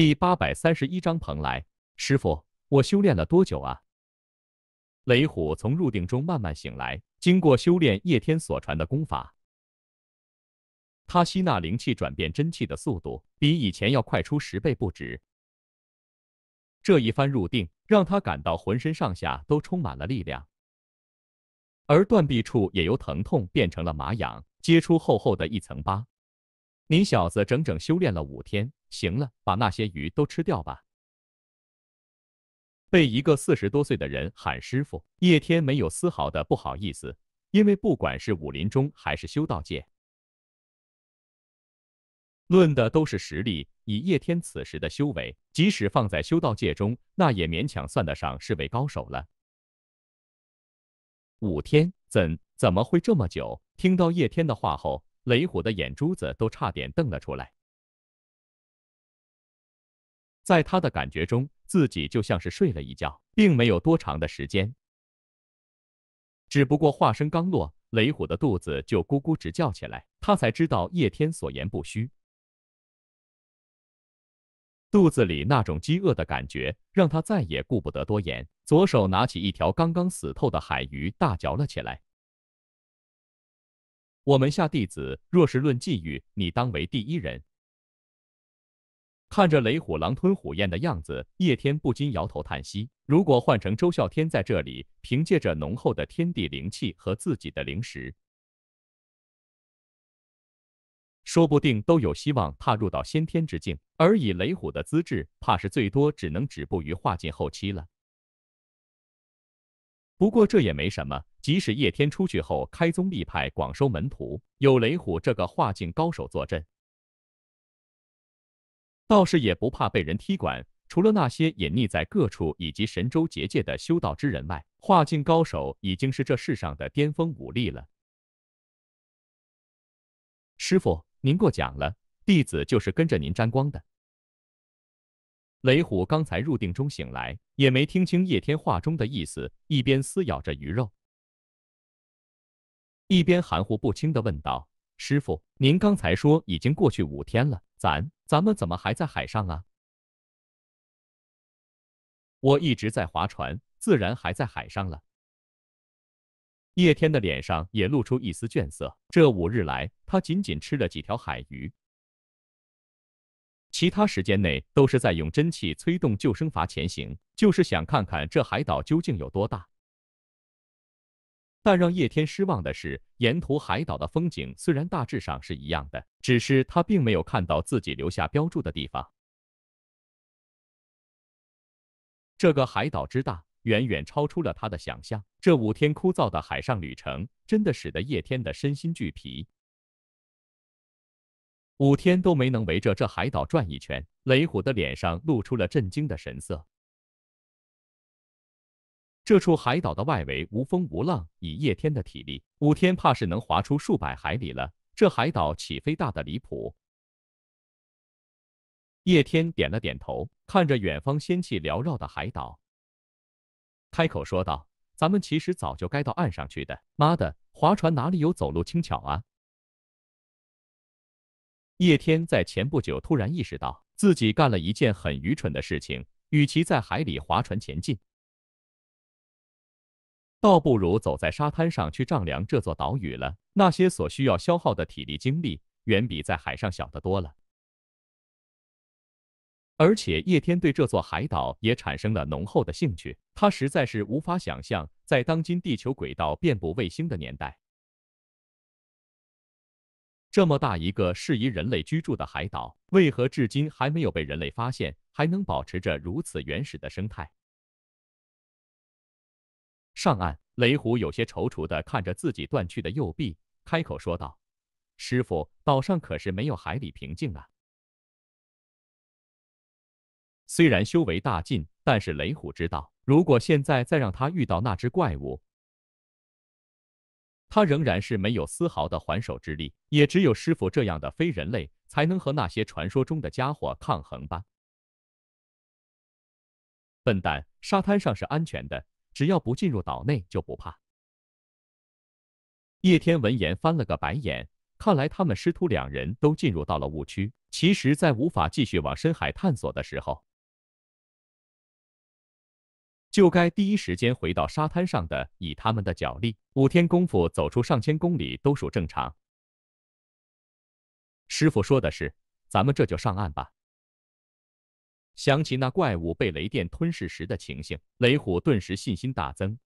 第八百三十一章蓬莱师傅，我修炼了多久啊？雷虎从入定中慢慢醒来，经过修炼叶天所传的功法，他吸纳灵气、转变真气的速度比以前要快出十倍不止。这一番入定让他感到浑身上下都充满了力量，而断臂处也由疼痛变成了麻痒，结出厚厚的一层疤。你小子整整修炼了五天，行了，把那些鱼都吃掉吧。被一个四十多岁的人喊师傅，叶天没有丝毫的不好意思，因为不管是武林中还是修道界，论的都是实力。以叶天此时的修为，即使放在修道界中，那也勉强算得上是位高手了。五天怎怎么会这么久？听到叶天的话后。雷虎的眼珠子都差点瞪了出来，在他的感觉中，自己就像是睡了一觉，并没有多长的时间。只不过话声刚落，雷虎的肚子就咕咕直叫起来，他才知道叶天所言不虚。肚子里那种饥饿的感觉让他再也顾不得多言，左手拿起一条刚刚死透的海鱼，大嚼了起来。我们下弟子，若是论际遇，你当为第一人。看着雷虎狼吞虎咽的样子，叶天不禁摇头叹息。如果换成周啸天在这里，凭借着浓厚的天地灵气和自己的灵石，说不定都有希望踏入到先天之境。而以雷虎的资质，怕是最多只能止步于化境后期了。不过这也没什么，即使叶天出去后开宗立派广收门徒，有雷虎这个化境高手坐镇，道士也不怕被人踢馆。除了那些隐匿在各处以及神州结界的修道之人外，化境高手已经是这世上的巅峰武力了。师傅，您过奖了，弟子就是跟着您沾光的。雷虎刚才入定中醒来，也没听清叶天话中的意思，一边撕咬着鱼肉，一边含糊不清的问道：“师傅，您刚才说已经过去五天了，咱咱们怎么还在海上啊？”“我一直在划船，自然还在海上了。”叶天的脸上也露出一丝倦色，这五日来，他仅仅吃了几条海鱼。其他时间内都是在用真气催动救生筏前行，就是想看看这海岛究竟有多大。但让叶天失望的是，沿途海岛的风景虽然大致上是一样的，只是他并没有看到自己留下标注的地方。这个海岛之大，远远超出了他的想象。这五天枯燥的海上旅程，真的使得叶天的身心俱疲。五天都没能围着这海岛转一圈，雷虎的脸上露出了震惊的神色。这处海岛的外围无风无浪，以叶天的体力，五天怕是能划出数百海里了。这海岛起飞大的离谱。叶天点了点头，看着远方仙气缭绕的海岛，开口说道：“咱们其实早就该到岸上去的。妈的，划船哪里有走路轻巧啊！”叶天在前不久突然意识到，自己干了一件很愚蠢的事情。与其在海里划船前进，倒不如走在沙滩上去丈量这座岛屿了。那些所需要消耗的体力精力，远比在海上小得多了。而且，叶天对这座海岛也产生了浓厚的兴趣。他实在是无法想象，在当今地球轨道遍布卫星的年代。这么大一个适宜人类居住的海岛，为何至今还没有被人类发现？还能保持着如此原始的生态？上岸，雷虎有些踌躇地看着自己断去的右臂，开口说道：“师傅，岛上可是没有海里平静啊。”虽然修为大进，但是雷虎知道，如果现在再让他遇到那只怪物，他仍然是没有丝毫的还手之力，也只有师傅这样的非人类才能和那些传说中的家伙抗衡吧。笨蛋，沙滩上是安全的，只要不进入岛内就不怕。叶天闻言翻了个白眼，看来他们师徒两人都进入到了误区。其实，在无法继续往深海探索的时候，就该第一时间回到沙滩上的，以他们的脚力，五天功夫走出上千公里都属正常。师傅说的是，咱们这就上岸吧。想起那怪物被雷电吞噬时的情形，雷虎顿时信心大增。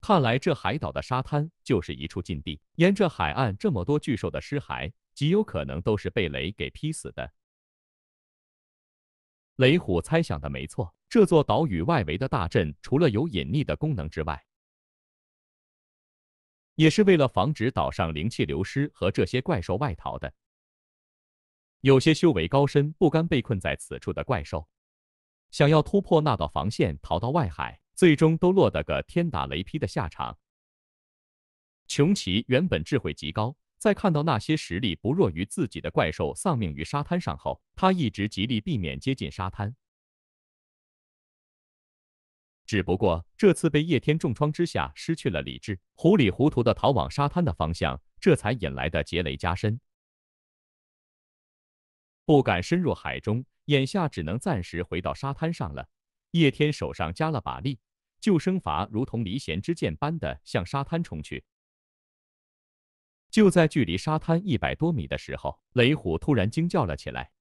看来这海岛的沙滩就是一处禁地，沿着海岸这么多巨兽的尸骸，极有可能都是被雷给劈死的。雷虎猜想的没错。这座岛屿外围的大阵，除了有隐匿的功能之外，也是为了防止岛上灵气流失和这些怪兽外逃的。有些修为高深、不甘被困在此处的怪兽，想要突破那道防线逃到外海，最终都落得个天打雷劈的下场。琼奇原本智慧极高，在看到那些实力不弱于自己的怪兽丧命于沙滩上后，他一直极力避免接近沙滩。只不过这次被叶天重创之下失去了理智，糊里糊涂的逃往沙滩的方向，这才引来的劫雷加深。不敢深入海中，眼下只能暂时回到沙滩上了。叶天手上加了把力，救生筏如同离弦之箭般的向沙滩冲去。就在距离沙滩一百多米的时候，雷虎突然惊叫了起来，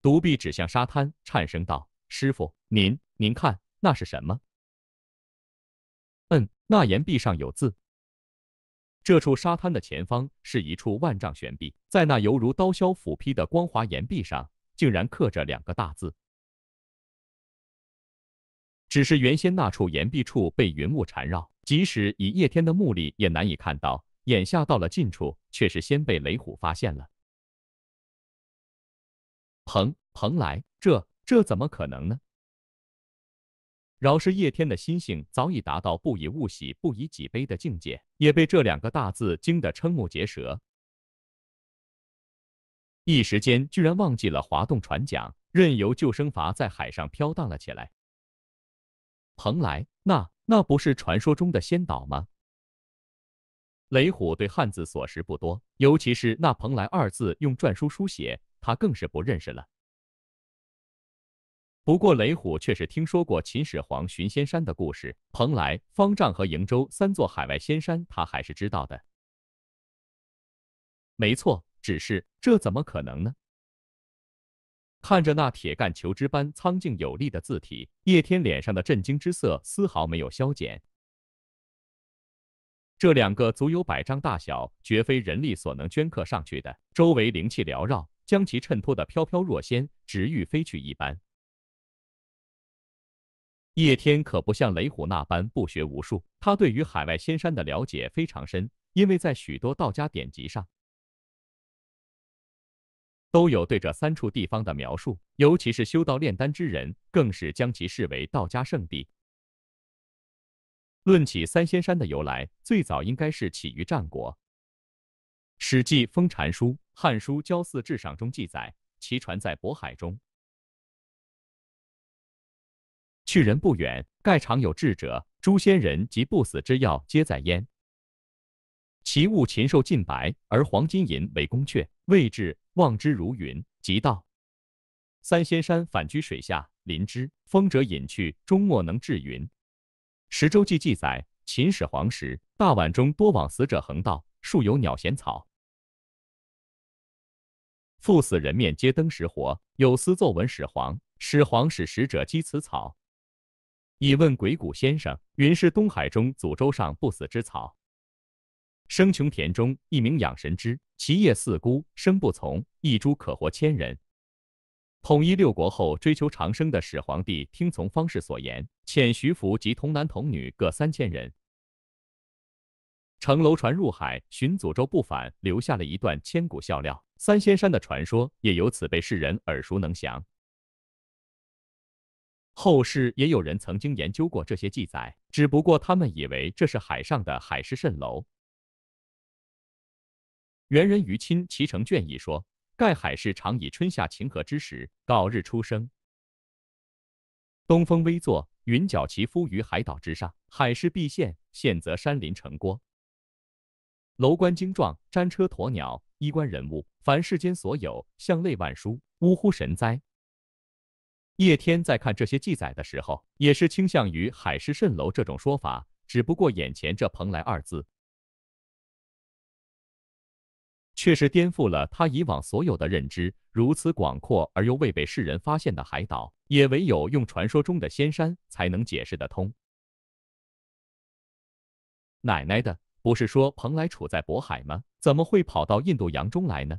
独臂指向沙滩，颤声道：“师傅，您。”您看那是什么？嗯，那岩壁上有字。这处沙滩的前方是一处万丈悬壁，在那犹如刀削斧劈的光滑岩壁上，竟然刻着两个大字。只是原先那处岩壁处被云雾缠绕，即使以叶天的目力也难以看到。眼下到了近处，却是先被雷虎发现了。蓬蓬莱，这这怎么可能呢？饶是叶天的心性早已达到不以物喜不以己悲的境界，也被这两个大字惊得瞠目结舌，一时间居然忘记了滑动船桨，任由救生筏在海上飘荡了起来。蓬莱，那那不是传说中的仙岛吗？雷虎对汉字所识不多，尤其是那“蓬莱”二字用篆书书写，他更是不认识了。不过，雷虎却是听说过秦始皇寻仙山的故事。蓬莱、方丈和瀛洲三座海外仙山，他还是知道的。没错，只是这怎么可能呢？看着那铁干虬枝般苍劲有力的字体，叶天脸上的震惊之色丝毫没有消减。这两个足有百丈大小，绝非人力所能镌刻上去的。周围灵气缭绕，将其衬托的飘飘若仙，直欲飞去一般。叶天可不像雷虎那般不学无术，他对于海外仙山的了解非常深，因为在许多道家典籍上都有对这三处地方的描述，尤其是修道炼丹之人，更是将其视为道家圣地。论起三仙山的由来，最早应该是起于战国，《史记封禅书》《汉书郊祀志上》中记载，其传在渤海中。距人不远，盖常有智者，诸仙人及不死之药皆在焉。其物禽兽尽白，而黄金银为宫阙。未至，望之如云。即到，三仙山反居水下，临之。风者隐去，终莫能至云。《十周记》记载，秦始皇时，大宛中多往死者横道，树有鸟衔草，赴死人面皆灯石活。有司奏闻始皇，始皇使使者击此草。以问鬼谷先生，云是东海中祖州上不死之草，生穷田中，一名养神芝，其叶似孤，生不从，一株可活千人。统一六国后，追求长生的始皇帝听从方士所言，遣徐福及童男童女各三千人，乘楼船入海寻祖州不返，留下了一段千古笑料。三仙山的传说也由此被世人耳熟能详。后世也有人曾经研究过这些记载，只不过他们以为这是海上的海市蜃楼。元人于亲其成卷》一说：盖海市常以春夏晴和之时，告日出生，东风微作，云脚齐夫于海岛之上，海市必现。现则山林成郭，楼观精壮，毡车鸵鸟，衣冠人物，凡世间所有，向类万殊。呜呼，神哉！叶天在看这些记载的时候，也是倾向于海市蜃楼这种说法。只不过眼前这蓬莱二字，却是颠覆了他以往所有的认知。如此广阔而又未被世人发现的海岛，也唯有用传说中的仙山才能解释得通。奶奶的，不是说蓬莱处在渤海吗？怎么会跑到印度洋中来呢？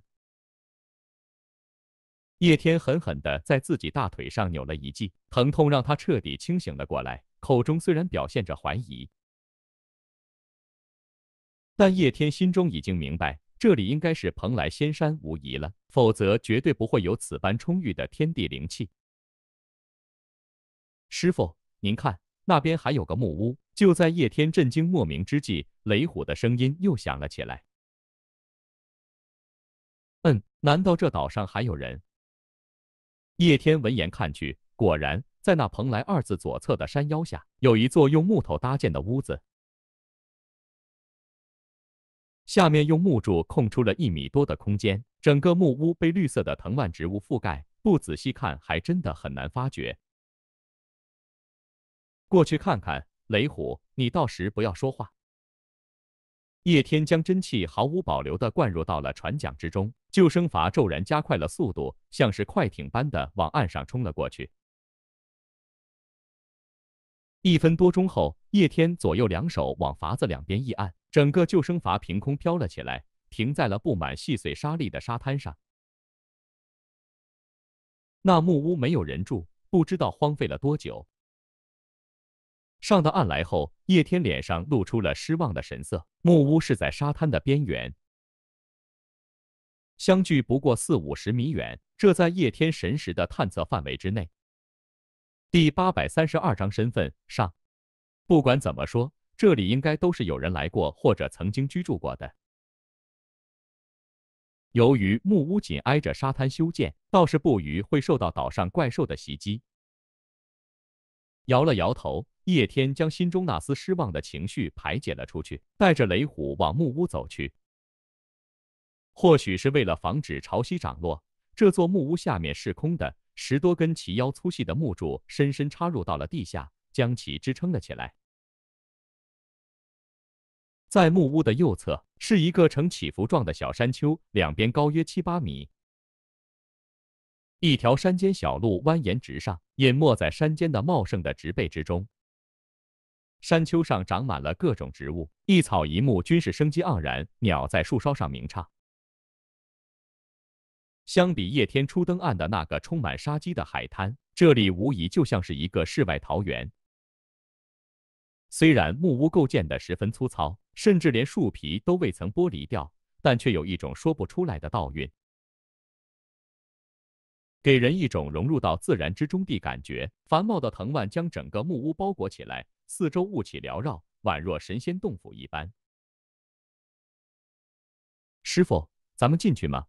叶天狠狠的在自己大腿上扭了一记，疼痛让他彻底清醒了过来。口中虽然表现着怀疑，但叶天心中已经明白，这里应该是蓬莱仙山无疑了，否则绝对不会有此般充裕的天地灵气。师傅，您看那边还有个木屋。就在叶天震惊莫名之际，雷虎的声音又响了起来：“嗯，难道这岛上还有人？”叶天闻言看去，果然在那“蓬莱”二字左侧的山腰下，有一座用木头搭建的屋子，下面用木柱空出了一米多的空间，整个木屋被绿色的藤蔓植物覆盖，不仔细看还真的很难发觉。过去看看，雷虎，你到时不要说话。叶天将真气毫无保留地灌入到了船桨之中，救生筏骤然加快了速度，像是快艇般的往岸上冲了过去。一分多钟后，叶天左右两手往筏子两边一按，整个救生筏凭空飘了起来，停在了布满细碎沙粒的沙滩上。那木屋没有人住，不知道荒废了多久。上到岸来后，叶天脸上露出了失望的神色。木屋是在沙滩的边缘，相距不过四五十米远，这在叶天神识的探测范围之内。第八百三十二章身份上，不管怎么说，这里应该都是有人来过或者曾经居住过的。由于木屋紧挨着沙滩修建，倒是不鱼会受到岛上怪兽的袭击。摇了摇头。叶天将心中那丝失望的情绪排解了出去，带着雷虎往木屋走去。或许是为了防止潮汐涨落，这座木屋下面是空的，十多根齐腰粗细的木柱深深插入到了地下，将其支撑了起来。在木屋的右侧是一个呈起伏状的小山丘，两边高约七八米，一条山间小路蜿蜒直上，隐没在山间的茂盛的植被之中。山丘上长满了各种植物，一草一木均是生机盎然。鸟在树梢上鸣唱。相比叶天初登岸的那个充满杀机的海滩，这里无疑就像是一个世外桃源。虽然木屋构建的十分粗糙，甚至连树皮都未曾剥离掉，但却有一种说不出来的倒韵，给人一种融入到自然之中的感觉。繁茂的藤蔓将整个木屋包裹起来。四周雾气缭绕，宛若神仙洞府一般。师傅，咱们进去吗？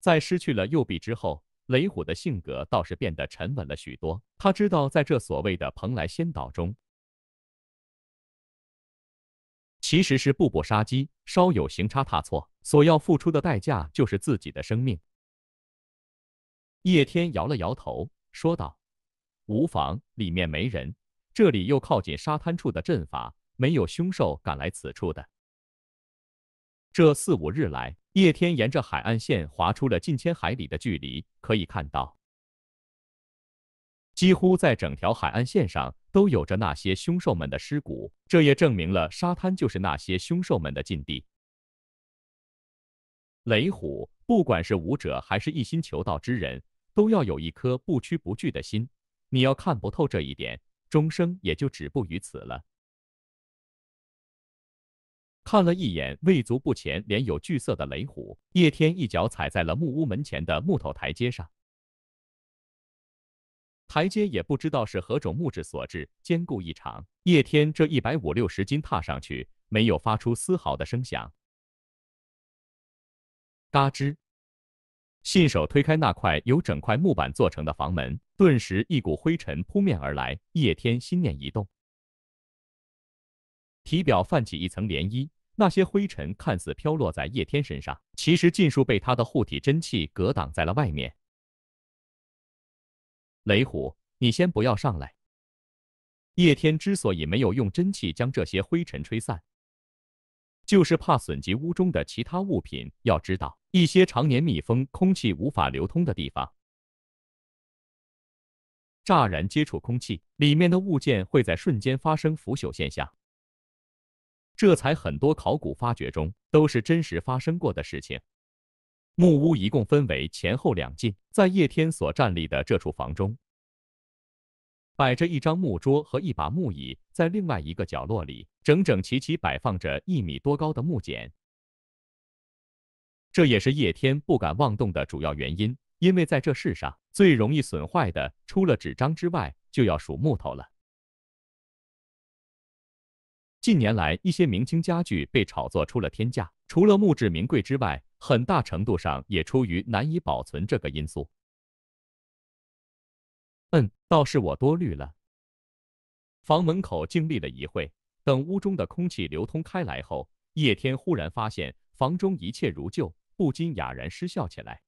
在失去了右臂之后，雷虎的性格倒是变得沉稳了许多。他知道，在这所谓的蓬莱仙岛中，其实是步步杀机，稍有行差踏错，所要付出的代价就是自己的生命。叶天摇了摇头，说道：“无妨，里面没人。”这里又靠近沙滩处的阵法，没有凶兽敢来此处的。这四五日来，叶天沿着海岸线划出了近千海里的距离，可以看到，几乎在整条海岸线上都有着那些凶兽们的尸骨。这也证明了沙滩就是那些凶兽们的禁地。雷虎，不管是武者还是一心求道之人，都要有一颗不屈不惧的心。你要看不透这一点。终生也就止步于此了。看了一眼未足不前、脸有惧色的雷虎，叶天一脚踩在了木屋门前的木头台阶上。台阶也不知道是何种木质所致，坚固异常。叶天这一百五六十斤踏上去，没有发出丝毫的声响。嘎吱，信手推开那块由整块木板做成的房门。顿时一股灰尘扑面而来，叶天心念一动，体表泛起一层涟漪。那些灰尘看似飘落在叶天身上，其实尽数被他的护体真气隔挡在了外面。雷虎，你先不要上来。叶天之所以没有用真气将这些灰尘吹散，就是怕损及屋中的其他物品。要知道，一些常年密封、空气无法流通的地方。乍然接触空气，里面的物件会在瞬间发生腐朽现象。这才很多考古发掘中都是真实发生过的事情。木屋一共分为前后两进，在叶天所站立的这处房中，摆着一张木桌和一把木椅，在另外一个角落里，整整齐齐摆放着一米多高的木简。这也是叶天不敢妄动的主要原因，因为在这世上。最容易损坏的，除了纸张之外，就要数木头了。近年来，一些明清家具被炒作出了天价，除了木质名贵之外，很大程度上也出于难以保存这个因素。嗯，倒是我多虑了。房门口静立了一会，等屋中的空气流通开来后，叶天忽然发现房中一切如旧，不禁哑然失笑起来。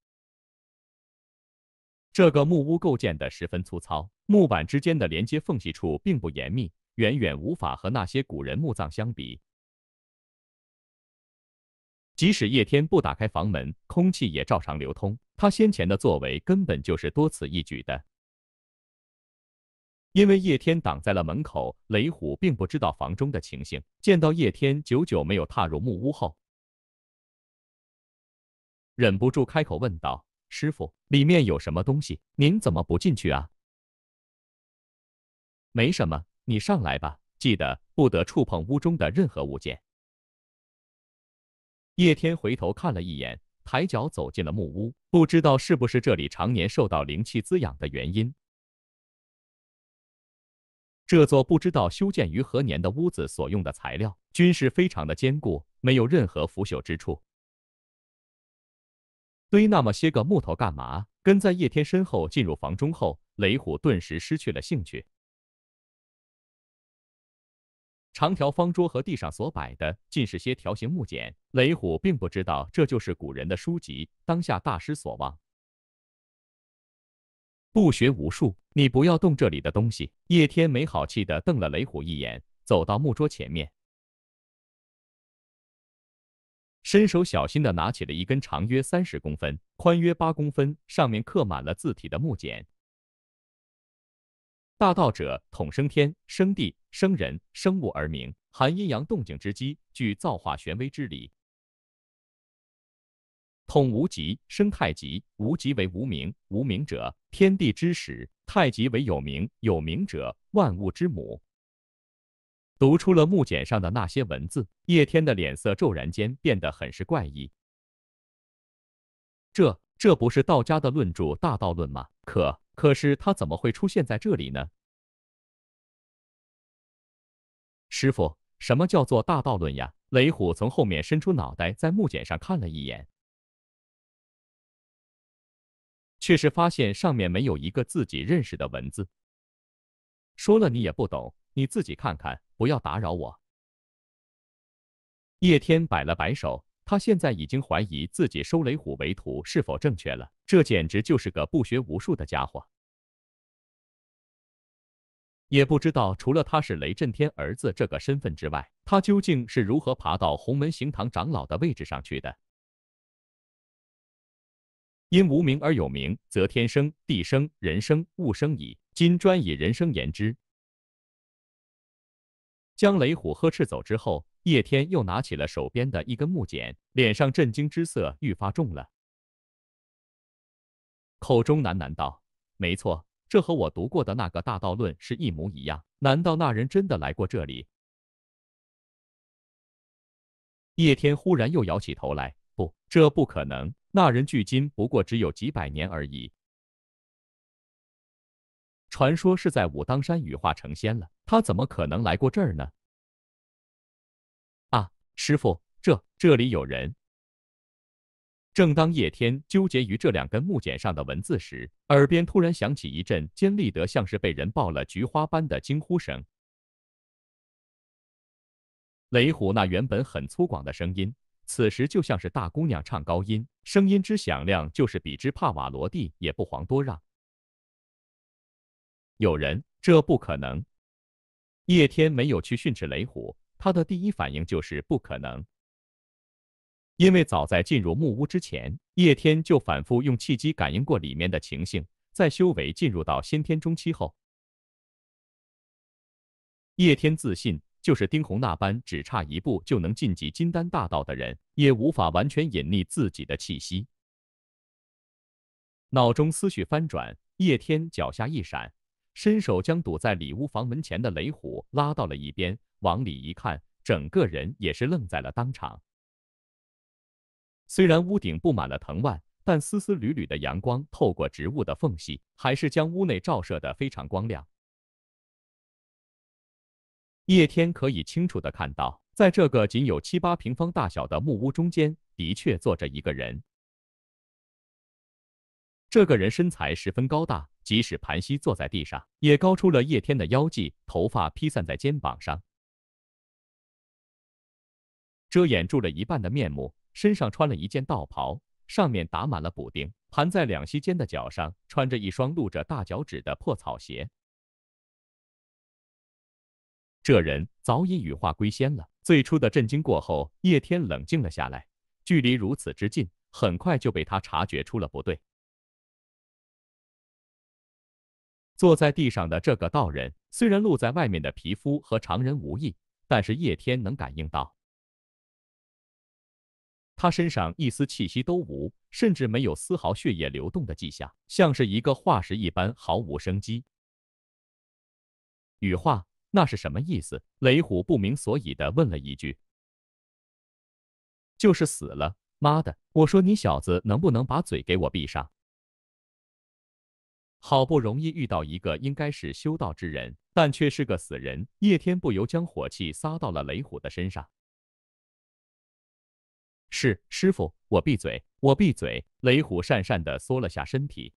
这个木屋构建的十分粗糙，木板之间的连接缝隙处并不严密，远远无法和那些古人墓葬相比。即使叶天不打开房门，空气也照常流通。他先前的作为根本就是多此一举的。因为叶天挡在了门口，雷虎并不知道房中的情形。见到叶天久久没有踏入木屋后，忍不住开口问道。师傅，里面有什么东西？您怎么不进去啊？没什么，你上来吧，记得不得触碰屋中的任何物件。叶天回头看了一眼，抬脚走进了木屋。不知道是不是这里常年受到灵气滋养的原因，这座不知道修建于何年的屋子所用的材料均是非常的坚固，没有任何腐朽之处。堆那么些个木头干嘛？跟在叶天身后进入房中后，雷虎顿时失去了兴趣。长条方桌和地上所摆的，尽是些条形木简。雷虎并不知道这就是古人的书籍，当下大失所望。不学无术！你不要动这里的东西！叶天没好气的瞪了雷虎一眼，走到木桌前面。伸手小心地拿起了一根长约三十公分、宽约八公分、上面刻满了字体的木简。大道者，统生天、生地、生人、生物而名，含阴阳动静之机，具造化玄微之理。统无极，生太极。无极为无名，无名者，天地之始；太极为有名，有名者，万物之母。读出了木简上的那些文字，叶天的脸色骤然间变得很是怪异。这这不是道家的论著《大道论》吗？可可是他怎么会出现在这里呢？师傅，什么叫做《大道论》呀？雷虎从后面伸出脑袋，在木简上看了一眼，却是发现上面没有一个自己认识的文字。说了你也不懂，你自己看看。不要打扰我。叶天摆了摆手，他现在已经怀疑自己收雷虎为徒是否正确了。这简直就是个不学无术的家伙。也不知道除了他是雷震天儿子这个身份之外，他究竟是如何爬到洪门行堂长老的位置上去的。因无名而有名，则天生地生人生物生矣。今专以人生言之。将雷虎呵斥走之后，叶天又拿起了手边的一根木简，脸上震惊之色愈发重了，口中喃喃道：“没错，这和我读过的那个《大道论》是一模一样。难道那人真的来过这里？”叶天忽然又摇起头来：“不，这不可能！那人距今不过只有几百年而已，传说是在武当山羽化成仙了。”他怎么可能来过这儿呢？啊，师傅，这这里有人。正当叶天纠结于这两根木简上的文字时，耳边突然响起一阵尖利得像是被人爆了菊花般的惊呼声。雷虎那原本很粗犷的声音，此时就像是大姑娘唱高音，声音之响亮，就是比之帕瓦罗蒂也不遑多让。有人？这不可能！叶天没有去训斥雷虎，他的第一反应就是不可能。因为早在进入木屋之前，叶天就反复用气机感应过里面的情形。在修为进入到先天中期后，叶天自信，就是丁红那般只差一步就能晋级金丹大道的人，也无法完全隐匿自己的气息。脑中思绪翻转，叶天脚下一闪。伸手将堵在里屋房门前的雷虎拉到了一边，往里一看，整个人也是愣在了当场。虽然屋顶布满了藤蔓，但丝丝缕缕的阳光透过植物的缝隙，还是将屋内照射的非常光亮。叶天可以清楚的看到，在这个仅有七八平方大小的木屋中间，的确坐着一个人。这个人身材十分高大。即使盘膝坐在地上，也高出了叶天的腰际，头发披散在肩膀上，遮掩住了一半的面目。身上穿了一件道袍，上面打满了补丁。盘在两膝间的脚上穿着一双露着大脚趾的破草鞋。这人早已羽化归仙了。最初的震惊过后，叶天冷静了下来。距离如此之近，很快就被他察觉出了不对。坐在地上的这个道人，虽然露在外面的皮肤和常人无异，但是叶天能感应到，他身上一丝气息都无，甚至没有丝毫血液流动的迹象，像是一个化石一般，毫无生机。羽化，那是什么意思？雷虎不明所以的问了一句。就是死了。妈的，我说你小子能不能把嘴给我闭上！好不容易遇到一个应该是修道之人，但却是个死人。叶天不由将火气撒到了雷虎的身上。是师傅，我闭嘴，我闭嘴。雷虎讪讪的缩了下身体，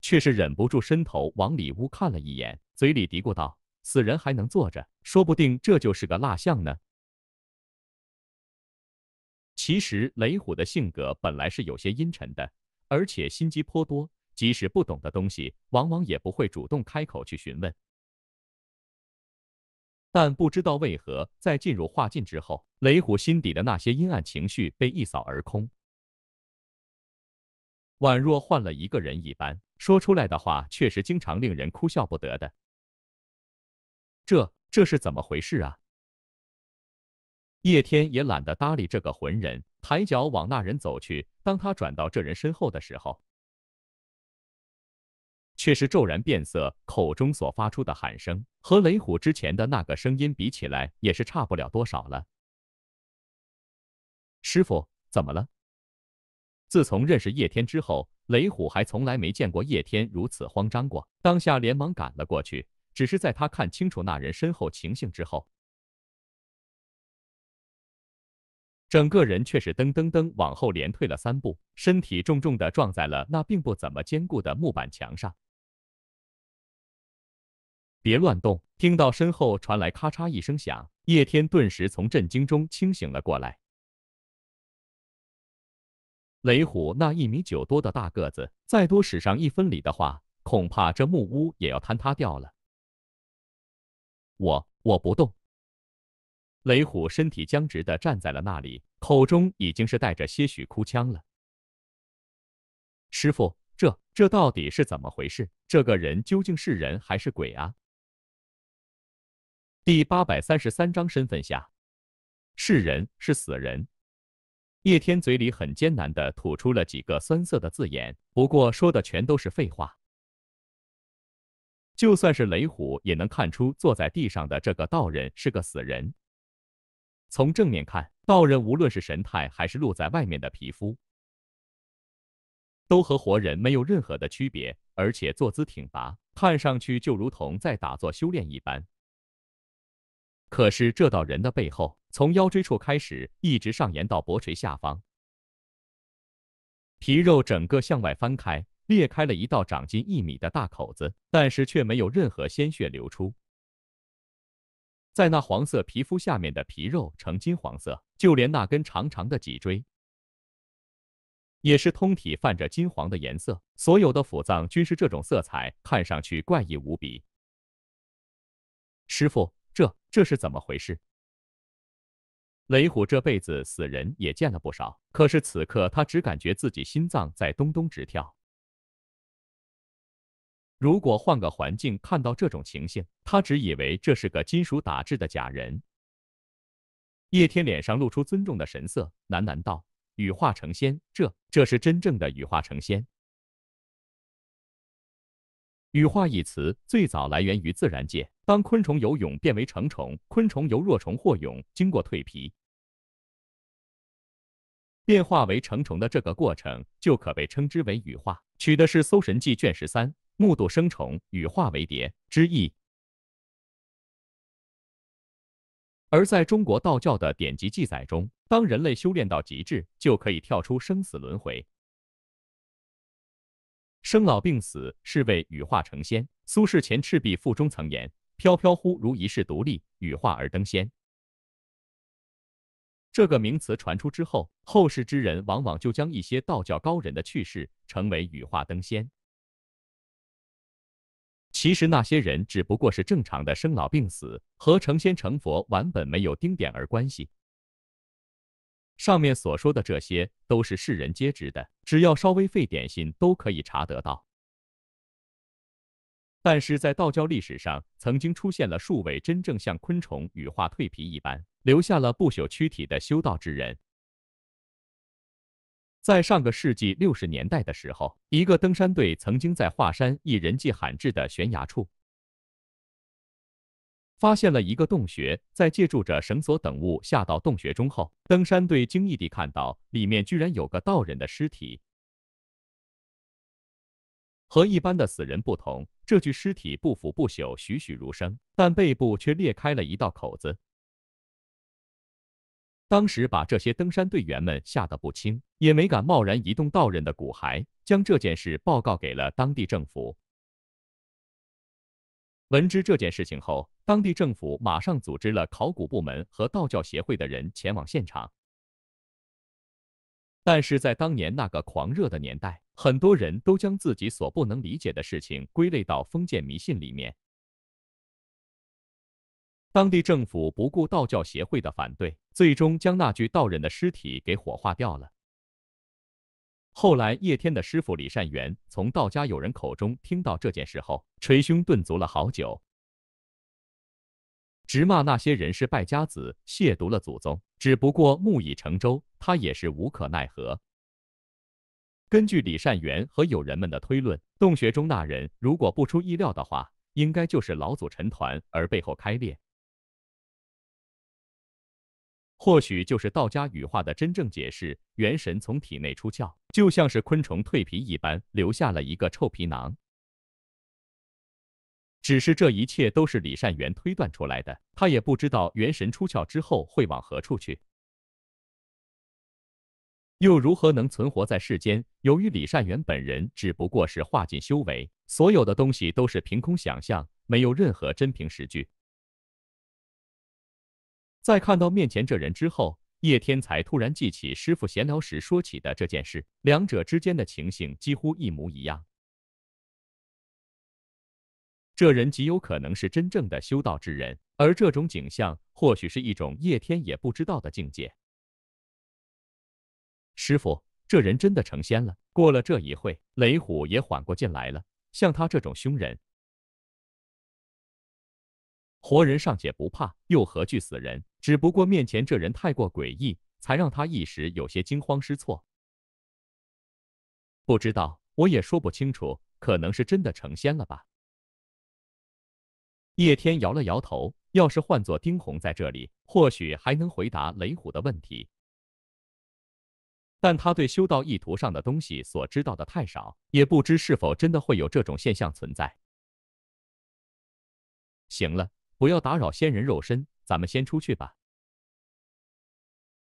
却是忍不住伸头往里屋看了一眼，嘴里嘀咕道：“死人还能坐着？说不定这就是个蜡像呢。”其实雷虎的性格本来是有些阴沉的。而且心机颇多，即使不懂的东西，往往也不会主动开口去询问。但不知道为何，在进入画境之后，雷虎心底的那些阴暗情绪被一扫而空，宛若换了一个人一般。说出来的话，确实经常令人哭笑不得的。这这是怎么回事啊？叶天也懒得搭理这个浑人。抬脚往那人走去，当他转到这人身后的时候，却是骤然变色，口中所发出的喊声和雷虎之前的那个声音比起来，也是差不了多少了。师傅，怎么了？自从认识叶天之后，雷虎还从来没见过叶天如此慌张过，当下连忙赶了过去。只是在他看清楚那人身后情形之后，整个人却是噔噔噔往后连退了三步，身体重重的撞在了那并不怎么坚固的木板墙上。别乱动！听到身后传来咔嚓一声响，叶天顿时从震惊中清醒了过来。雷虎那一米九多的大个子，再多使上一分力的话，恐怕这木屋也要坍塌掉了。我，我不动。雷虎身体僵直的站在了那里，口中已经是带着些许哭腔了。师傅，这这到底是怎么回事？这个人究竟是人还是鬼啊？第八百三十三章身份下，是人，是死人。叶天嘴里很艰难的吐出了几个酸涩的字眼，不过说的全都是废话。就算是雷虎，也能看出坐在地上的这个道人是个死人。从正面看，道人无论是神态还是露在外面的皮肤，都和活人没有任何的区别，而且坐姿挺拔，看上去就如同在打坐修炼一般。可是这道人的背后，从腰椎处开始，一直上延到脖垂下方，皮肉整个向外翻开，裂开了一道长近一米的大口子，但是却没有任何鲜血流出。在那黄色皮肤下面的皮肉呈金黄色，就连那根长长的脊椎，也是通体泛着金黄的颜色。所有的腑脏均是这种色彩，看上去怪异无比。师傅，这这是怎么回事？雷虎这辈子死人也见了不少，可是此刻他只感觉自己心脏在咚咚直跳。如果换个环境看到这种情形，他只以为这是个金属打制的假人。叶天脸上露出尊重的神色，喃喃道：“羽化成仙，这这是真正的羽化成仙。”羽化一词最早来源于自然界，当昆虫由蛹变为成虫，昆虫由若虫或蛹经过蜕皮，变化为成虫的这个过程，就可被称之为羽化。取的是《搜神记》卷十三。目睹生虫羽化为蝶之意，而在中国道教的典籍记载中，当人类修炼到极致，就可以跳出生死轮回。生老病死是为羽化成仙。苏轼《前赤壁赋》中曾言：“飘飘忽如一世独立，羽化而登仙。”这个名词传出之后，后世之人往往就将一些道教高人的去世称为羽化登仙。其实那些人只不过是正常的生老病死，和成仙成佛完本没有丁点儿关系。上面所说的这些都是世人皆知的，只要稍微费点心都可以查得到。但是在道教历史上，曾经出现了数位真正像昆虫羽化蜕皮一般，留下了不朽躯体的修道之人。在上个世纪六十年代的时候，一个登山队曾经在华山一人迹罕至的悬崖处，发现了一个洞穴。在借助着绳索等物下到洞穴中后，登山队惊异地看到里面居然有个道人的尸体。和一般的死人不同，这具尸体不腐不朽，栩栩如生，但背部却裂开了一道口子。当时把这些登山队员们吓得不轻，也没敢贸然移动道人的骨骸，将这件事报告给了当地政府。闻知这件事情后，当地政府马上组织了考古部门和道教协会的人前往现场。但是在当年那个狂热的年代，很多人都将自己所不能理解的事情归类到封建迷信里面。当地政府不顾道教协会的反对，最终将那具道人的尸体给火化掉了。后来，叶天的师傅李善元从道家友人口中听到这件事后，捶胸顿足了好久，直骂那些人是败家子，亵渎了祖宗。只不过木已成舟，他也是无可奈何。根据李善元和友人们的推论，洞穴中那人如果不出意料的话，应该就是老祖沉团而背后开裂。或许就是道家羽化的真正解释，元神从体内出窍，就像是昆虫蜕皮一般，留下了一个臭皮囊。只是这一切都是李善元推断出来的，他也不知道元神出窍之后会往何处去，又如何能存活在世间？由于李善元本人只不过是化尽修为，所有的东西都是凭空想象，没有任何真凭实据。在看到面前这人之后，叶天才突然记起师傅闲聊时说起的这件事，两者之间的情形几乎一模一样。这人极有可能是真正的修道之人，而这种景象或许是一种叶天也不知道的境界。师傅，这人真的成仙了。过了这一会，雷虎也缓过劲来了。像他这种凶人，活人尚且不怕，又何惧死人？只不过面前这人太过诡异，才让他一时有些惊慌失措。不知道，我也说不清楚，可能是真的成仙了吧。叶天摇了摇头。要是换做丁红在这里，或许还能回答雷虎的问题。但他对修道意图上的东西所知道的太少，也不知是否真的会有这种现象存在。行了，不要打扰仙人肉身。咱们先出去吧。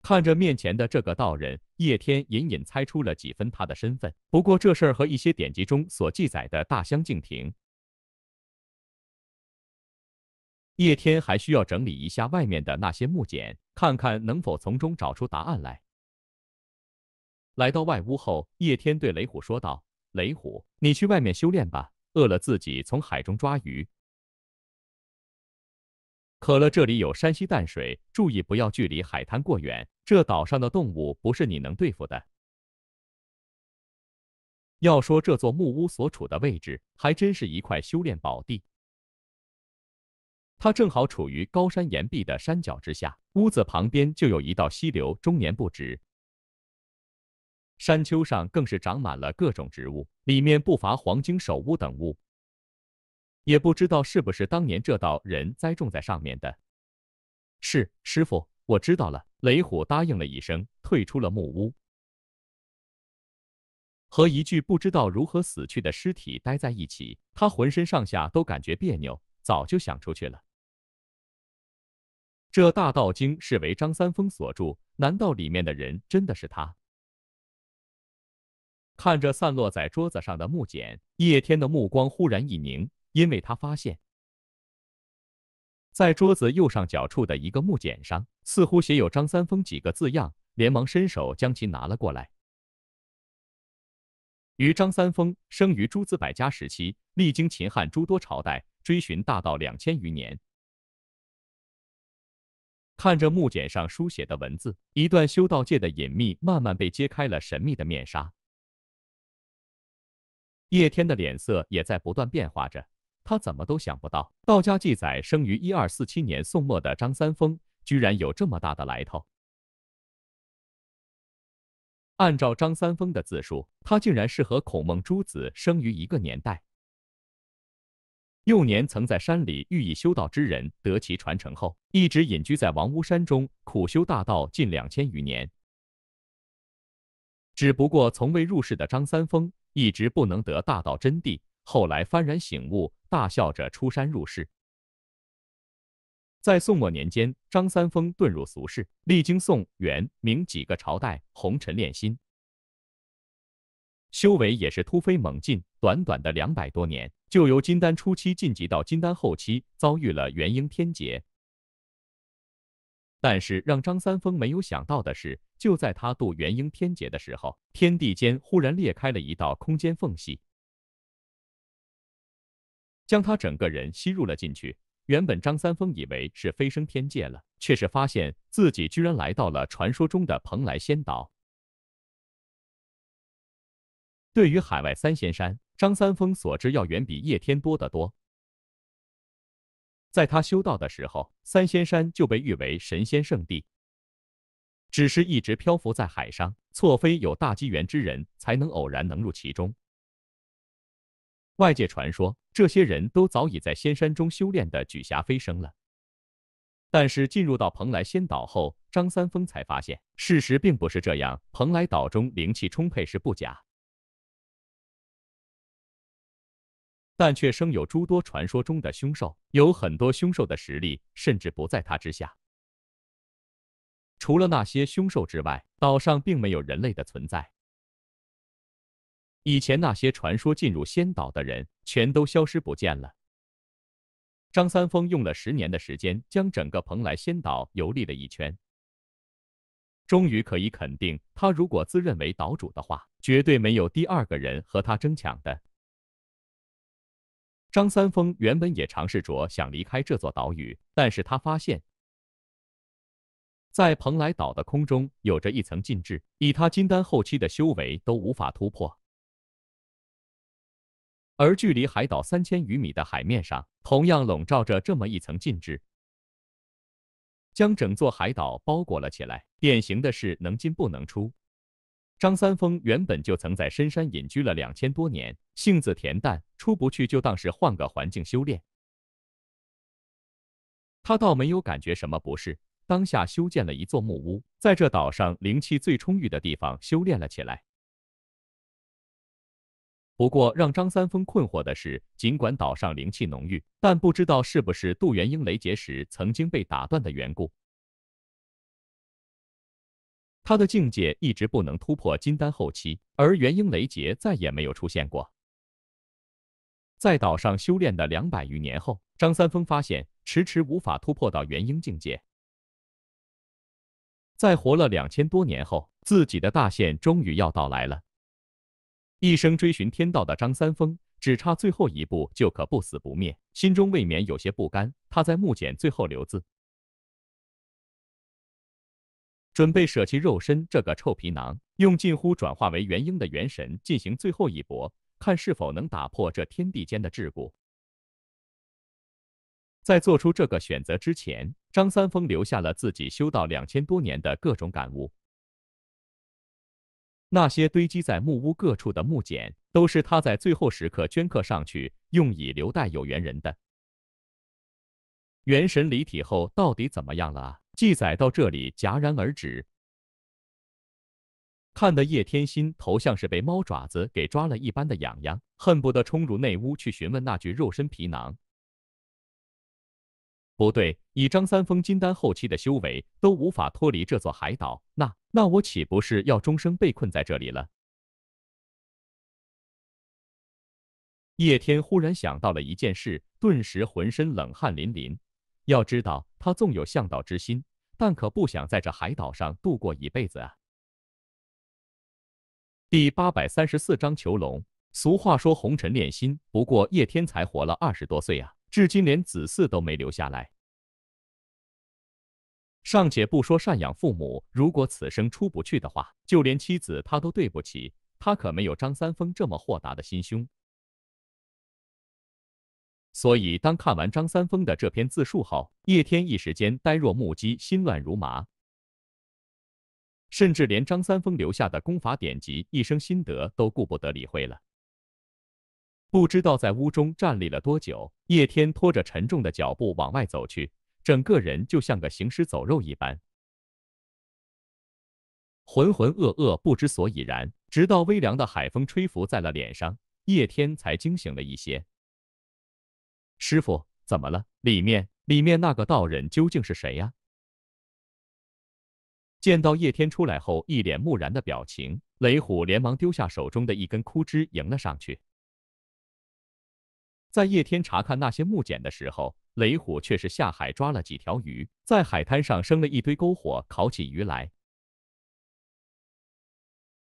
看着面前的这个道人，叶天隐隐猜出了几分他的身份，不过这事儿和一些典籍中所记载的大相径庭。叶天还需要整理一下外面的那些木简，看看能否从中找出答案来。来到外屋后，叶天对雷虎说道：“雷虎，你去外面修炼吧，饿了自己从海中抓鱼。”渴了，这里有山西淡水，注意不要距离海滩过远。这岛上的动物不是你能对付的。要说这座木屋所处的位置，还真是一块修炼宝地。它正好处于高山岩壁的山脚之下，屋子旁边就有一道溪流，终年不止。山丘上更是长满了各种植物，里面不乏黄金首乌等物。也不知道是不是当年这道人栽种在上面的。是师傅，我知道了。雷虎答应了一声，退出了木屋，和一具不知道如何死去的尸体待在一起，他浑身上下都感觉别扭，早就想出去了。这大道经是为张三丰所著，难道里面的人真的是他？看着散落在桌子上的木简，叶天的目光忽然一凝。因为他发现，在桌子右上角处的一个木简上，似乎写有“张三丰”几个字样，连忙伸手将其拿了过来。于张三丰生于诸子百家时期，历经秦汉诸多朝代，追寻大道两千余年。看着木简上书写的文字，一段修道界的隐秘慢慢被揭开了神秘的面纱。叶天的脸色也在不断变化着。他怎么都想不到，道家记载生于一二四七年宋末的张三丰，居然有这么大的来头。按照张三丰的自述，他竟然是和孔孟诸子生于一个年代。幼年曾在山里遇意修道之人，得其传承后，一直隐居在王屋山中苦修大道近两千余年。只不过从未入世的张三丰，一直不能得大道真谛，后来幡然醒悟。大笑着出山入世，在宋末年间，张三丰遁入俗世，历经宋、元、明几个朝代，红尘炼心，修为也是突飞猛进。短短的两百多年，就由金丹初期晋级到金丹后期。遭遇了元婴天劫，但是让张三丰没有想到的是，就在他渡元婴天劫的时候，天地间忽然裂开了一道空间缝隙。将他整个人吸入了进去。原本张三丰以为是飞升天界了，却是发现自己居然来到了传说中的蓬莱仙岛。对于海外三仙山，张三丰所知要远比叶天多得多。在他修道的时候，三仙山就被誉为神仙圣地，只是一直漂浮在海上，错非有大机缘之人，才能偶然能入其中。外界传说，这些人都早已在仙山中修炼的举霞飞升了。但是进入到蓬莱仙岛后，张三丰才发现，事实并不是这样。蓬莱岛中灵气充沛是不假，但却生有诸多传说中的凶兽，有很多凶兽的实力甚至不在他之下。除了那些凶兽之外，岛上并没有人类的存在。以前那些传说进入仙岛的人，全都消失不见了。张三丰用了十年的时间，将整个蓬莱仙岛游历了一圈，终于可以肯定，他如果自认为岛主的话，绝对没有第二个人和他争抢的。张三丰原本也尝试着想离开这座岛屿，但是他发现，在蓬莱岛的空中有着一层禁制，以他金丹后期的修为都无法突破。而距离海岛三千余米的海面上，同样笼罩着这么一层禁制，将整座海岛包裹了起来。典型的是能进不能出。张三丰原本就曾在深山隐居了两千多年，性子恬淡，出不去就当是换个环境修炼。他倒没有感觉什么不适，当下修建了一座木屋，在这岛上灵气最充裕的地方修炼了起来。不过，让张三丰困惑的是，尽管岛上灵气浓郁，但不知道是不是杜元英雷劫时曾经被打断的缘故，他的境界一直不能突破金丹后期，而元婴雷劫再也没有出现过。在岛上修炼的两百余年后，张三丰发现迟迟无法突破到元婴境界。在活了两千多年后，自己的大限终于要到来了。一生追寻天道的张三丰，只差最后一步就可不死不灭，心中未免有些不甘。他在木简最后留字，准备舍弃肉身这个臭皮囊，用近乎转化为元婴的元神进行最后一搏，看是否能打破这天地间的桎梏。在做出这个选择之前，张三丰留下了自己修道两千多年的各种感悟。那些堆积在木屋各处的木简，都是他在最后时刻镌刻上去，用以留待有缘人的。元神离体后到底怎么样了啊？记载到这里戛然而止，看得叶天心头像是被猫爪子给抓了一般的痒痒，恨不得冲入内屋去询问那具肉身皮囊。不对，以张三丰金丹后期的修为都无法脱离这座海岛，那那我岂不是要终生被困在这里了？叶天忽然想到了一件事，顿时浑身冷汗淋淋。要知道，他纵有向导之心，但可不想在这海岛上度过一辈子啊。第八百三十四章囚笼。俗话说红尘恋心，不过叶天才活了二十多岁啊。至今连子嗣都没留下来，尚且不说赡养父母，如果此生出不去的话，就连妻子他都对不起。他可没有张三丰这么豁达的心胸。所以，当看完张三丰的这篇自述后，叶天一时间呆若木鸡，心乱如麻，甚至连张三丰留下的功法典籍、一生心得都顾不得理会了。不知道在屋中站立了多久，叶天拖着沉重的脚步往外走去，整个人就像个行尸走肉一般，浑浑噩噩，不知所以然。直到微凉的海风吹拂在了脸上，叶天才惊醒了一些。师傅，怎么了？里面，里面那个道人究竟是谁呀？见到叶天出来后，一脸木然的表情，雷虎连忙丢下手中的一根枯枝，迎了上去。在叶天查看那些木简的时候，雷虎却是下海抓了几条鱼，在海滩上生了一堆篝火，烤起鱼来。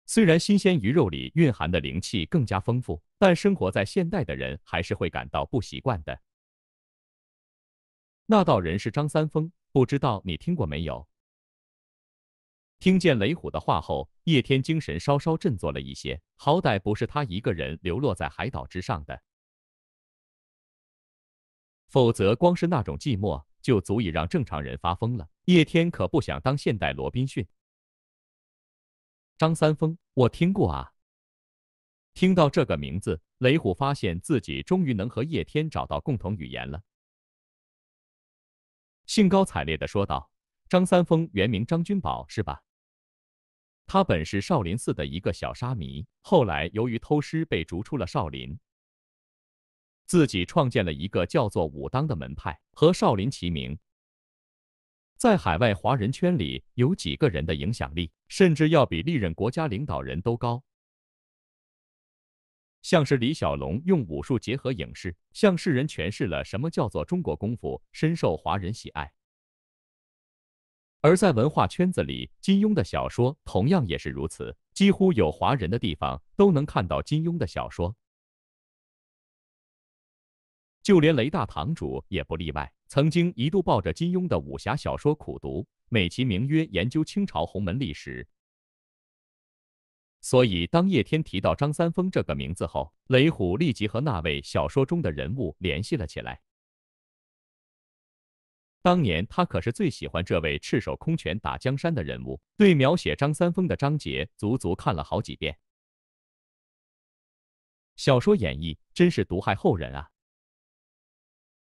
虽然新鲜鱼肉里蕴含的灵气更加丰富，但生活在现代的人还是会感到不习惯的。那道人是张三丰，不知道你听过没有？听见雷虎的话后，叶天精神稍稍振作了一些，好歹不是他一个人流落在海岛之上的。否则，光是那种寂寞，就足以让正常人发疯了。叶天可不想当现代罗宾逊。张三丰，我听过啊。听到这个名字，雷虎发现自己终于能和叶天找到共同语言了，兴高采烈地说道：“张三丰原名张君宝，是吧？他本是少林寺的一个小沙弥，后来由于偷师被逐出了少林。”自己创建了一个叫做武当的门派，和少林齐名。在海外华人圈里，有几个人的影响力，甚至要比历任国家领导人都高。像是李小龙用武术结合影视，向世人诠释了什么叫做中国功夫，深受华人喜爱。而在文化圈子里，金庸的小说同样也是如此，几乎有华人的地方都能看到金庸的小说。就连雷大堂主也不例外，曾经一度抱着金庸的武侠小说苦读，美其名曰研究清朝洪门历史。所以，当叶天提到张三丰这个名字后，雷虎立即和那位小说中的人物联系了起来。当年他可是最喜欢这位赤手空拳打江山的人物，对描写张三丰的章节足足看了好几遍。小说演绎真是毒害后人啊！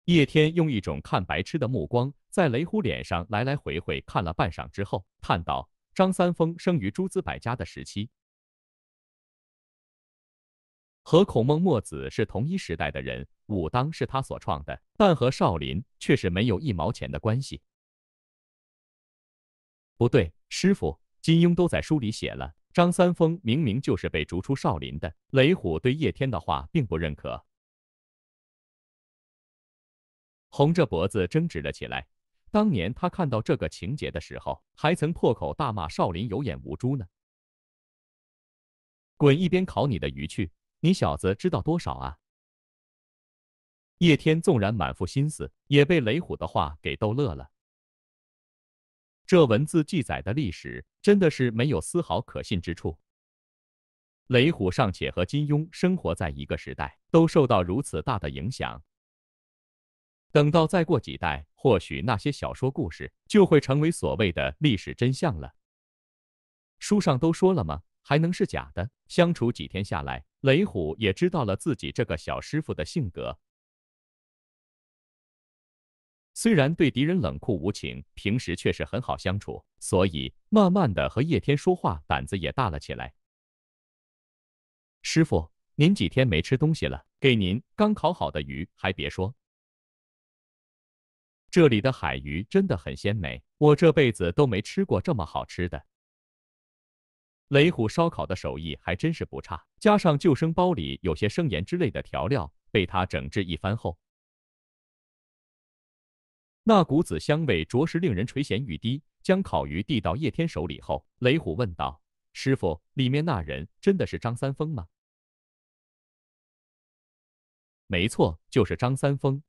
叶天用一种看白痴的目光在雷虎脸上来来回回看了半晌之后，叹道：“张三丰生于诸子百家的时期，和孔孟墨子是同一时代的人。武当是他所创的，但和少林却是没有一毛钱的关系。不对，师傅，金庸都在书里写了，张三丰明明就是被逐出少林的。”雷虎对叶天的话并不认可。红着脖子争执了起来。当年他看到这个情节的时候，还曾破口大骂少林有眼无珠呢。滚一边烤你的鱼去，你小子知道多少啊？叶天纵然满腹心思，也被雷虎的话给逗乐了。这文字记载的历史真的是没有丝毫可信之处。雷虎尚且和金庸生活在一个时代，都受到如此大的影响。等到再过几代，或许那些小说故事就会成为所谓的历史真相了。书上都说了吗？还能是假的？相处几天下来，雷虎也知道了自己这个小师傅的性格，虽然对敌人冷酷无情，平时却是很好相处，所以慢慢的和叶天说话，胆子也大了起来。师傅，您几天没吃东西了？给您刚烤好的鱼，还别说。这里的海鱼真的很鲜美，我这辈子都没吃过这么好吃的。雷虎烧烤的手艺还真是不差，加上救生包里有些生盐之类的调料，被他整治一番后，那股子香味着实令人垂涎欲滴。将烤鱼递到叶天手里后，雷虎问道：“师傅，里面那人真的是张三丰吗？”“没错，就是张三丰。”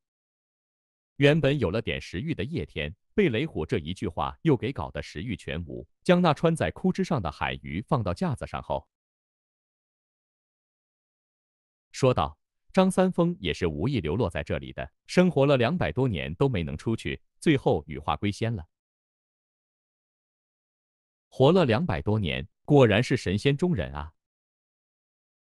原本有了点食欲的叶天，被雷虎这一句话又给搞得食欲全无。将那穿在枯枝上的海鱼放到架子上后，说道：“张三丰也是无意流落在这里的，生活了两百多年都没能出去，最后羽化归仙了。活了两百多年，果然是神仙中人啊！”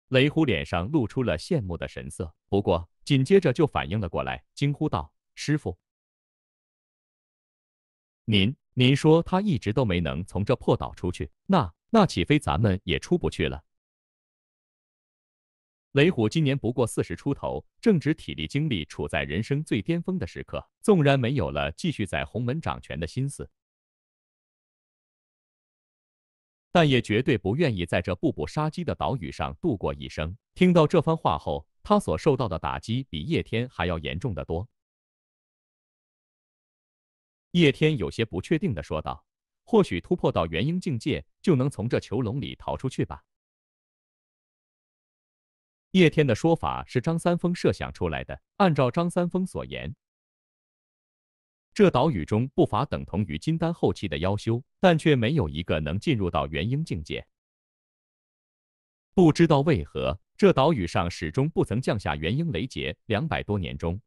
雷虎脸上露出了羡慕的神色，不过紧接着就反应了过来，惊呼道。师傅，您您说他一直都没能从这破岛出去，那那岂非咱们也出不去了？雷虎今年不过四十出头，正值体力精力处在人生最巅峰的时刻，纵然没有了继续在洪门掌权的心思，但也绝对不愿意在这步步杀机的岛屿上度过一生。听到这番话后，他所受到的打击比叶天还要严重的多。叶天有些不确定的说道：“或许突破到元婴境界，就能从这囚笼里逃出去吧。”叶天的说法是张三丰设想出来的。按照张三丰所言，这岛屿中不乏等同于金丹后期的妖修，但却没有一个能进入到元婴境界。不知道为何，这岛屿上始终不曾降下元婴雷劫。两百多年中。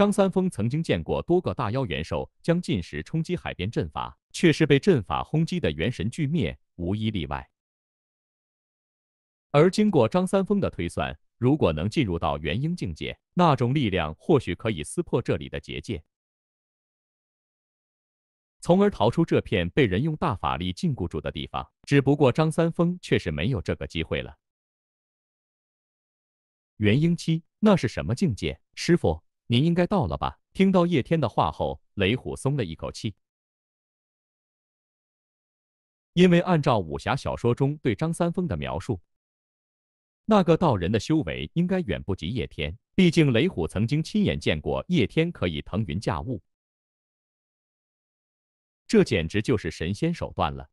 张三丰曾经见过多个大妖元兽将进石冲击海边阵法，却是被阵法轰击的元神俱灭，无一例外。而经过张三丰的推算，如果能进入到元婴境界，那种力量或许可以撕破这里的结界，从而逃出这片被人用大法力禁锢住的地方。只不过张三丰却是没有这个机会了。元婴期，那是什么境界，师傅？您应该到了吧？听到叶天的话后，雷虎松了一口气。因为按照武侠小说中对张三丰的描述，那个道人的修为应该远不及叶天。毕竟雷虎曾经亲眼见过叶天可以腾云驾雾，这简直就是神仙手段了。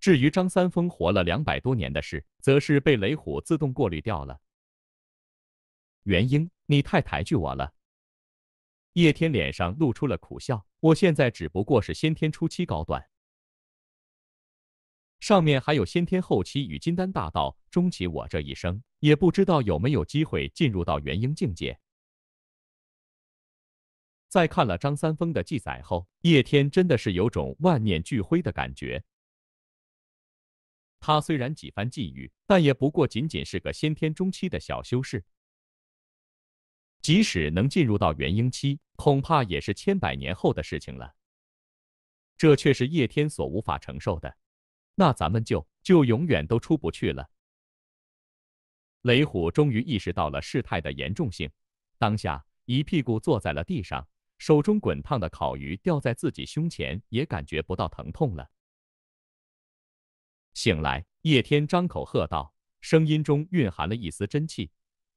至于张三丰活了两百多年的事，则是被雷虎自动过滤掉了。元英，你太抬举我了。叶天脸上露出了苦笑。我现在只不过是先天初期高段，上面还有先天后期与金丹大道、终其我这一生也不知道有没有机会进入到元婴境界。在看了张三丰的记载后，叶天真的是有种万念俱灰的感觉。他虽然几番际遇，但也不过仅仅是个先天中期的小修士，即使能进入到元婴期。恐怕也是千百年后的事情了，这却是叶天所无法承受的。那咱们就就永远都出不去了。雷虎终于意识到了事态的严重性，当下一屁股坐在了地上，手中滚烫的烤鱼掉在自己胸前，也感觉不到疼痛了。醒来，叶天张口喝道，声音中蕴含了一丝真气，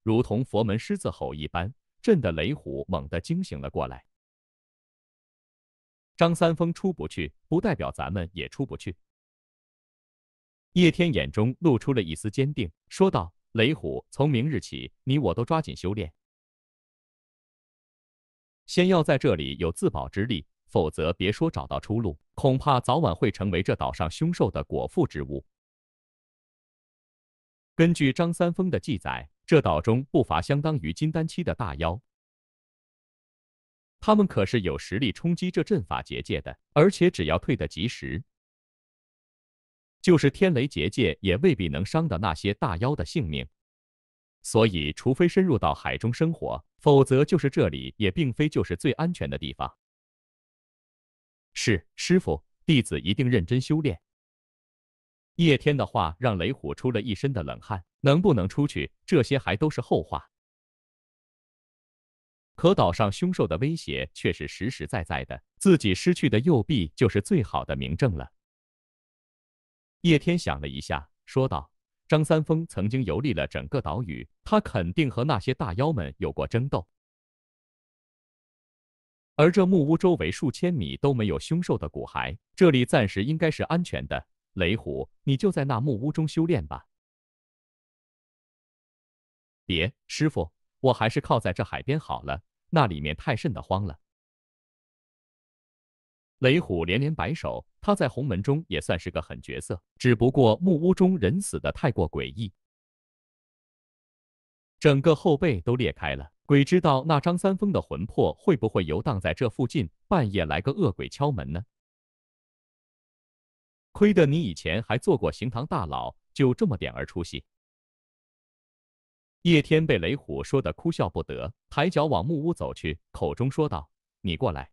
如同佛门狮子吼一般。震得雷虎猛地惊醒了过来。张三丰出不去，不代表咱们也出不去。叶天眼中露出了一丝坚定，说道：“雷虎，从明日起，你我都抓紧修炼，先要在这里有自保之力，否则别说找到出路，恐怕早晚会成为这岛上凶兽的果腹之物。”根据张三丰的记载。这岛中不乏相当于金丹期的大妖，他们可是有实力冲击这阵法结界的，而且只要退得及时，就是天雷结界也未必能伤的那些大妖的性命。所以，除非深入到海中生活，否则就是这里也并非就是最安全的地方。是师傅，弟子一定认真修炼。叶天的话让雷虎出了一身的冷汗。能不能出去，这些还都是后话。可岛上凶兽的威胁却是实实在在的，自己失去的右臂就是最好的明证了。叶天想了一下，说道：“张三丰曾经游历了整个岛屿，他肯定和那些大妖们有过争斗。而这木屋周围数千米都没有凶兽的骨骸，这里暂时应该是安全的。”雷虎，你就在那木屋中修炼吧。别，师傅，我还是靠在这海边好了，那里面太瘆得慌了。雷虎连连摆手，他在洪门中也算是个狠角色，只不过木屋中人死的太过诡异，整个后背都裂开了，鬼知道那张三丰的魂魄会不会游荡在这附近，半夜来个恶鬼敲门呢？亏得你以前还做过行堂大佬，就这么点儿出息。叶天被雷虎说的哭笑不得，抬脚往木屋走去，口中说道：“你过来。”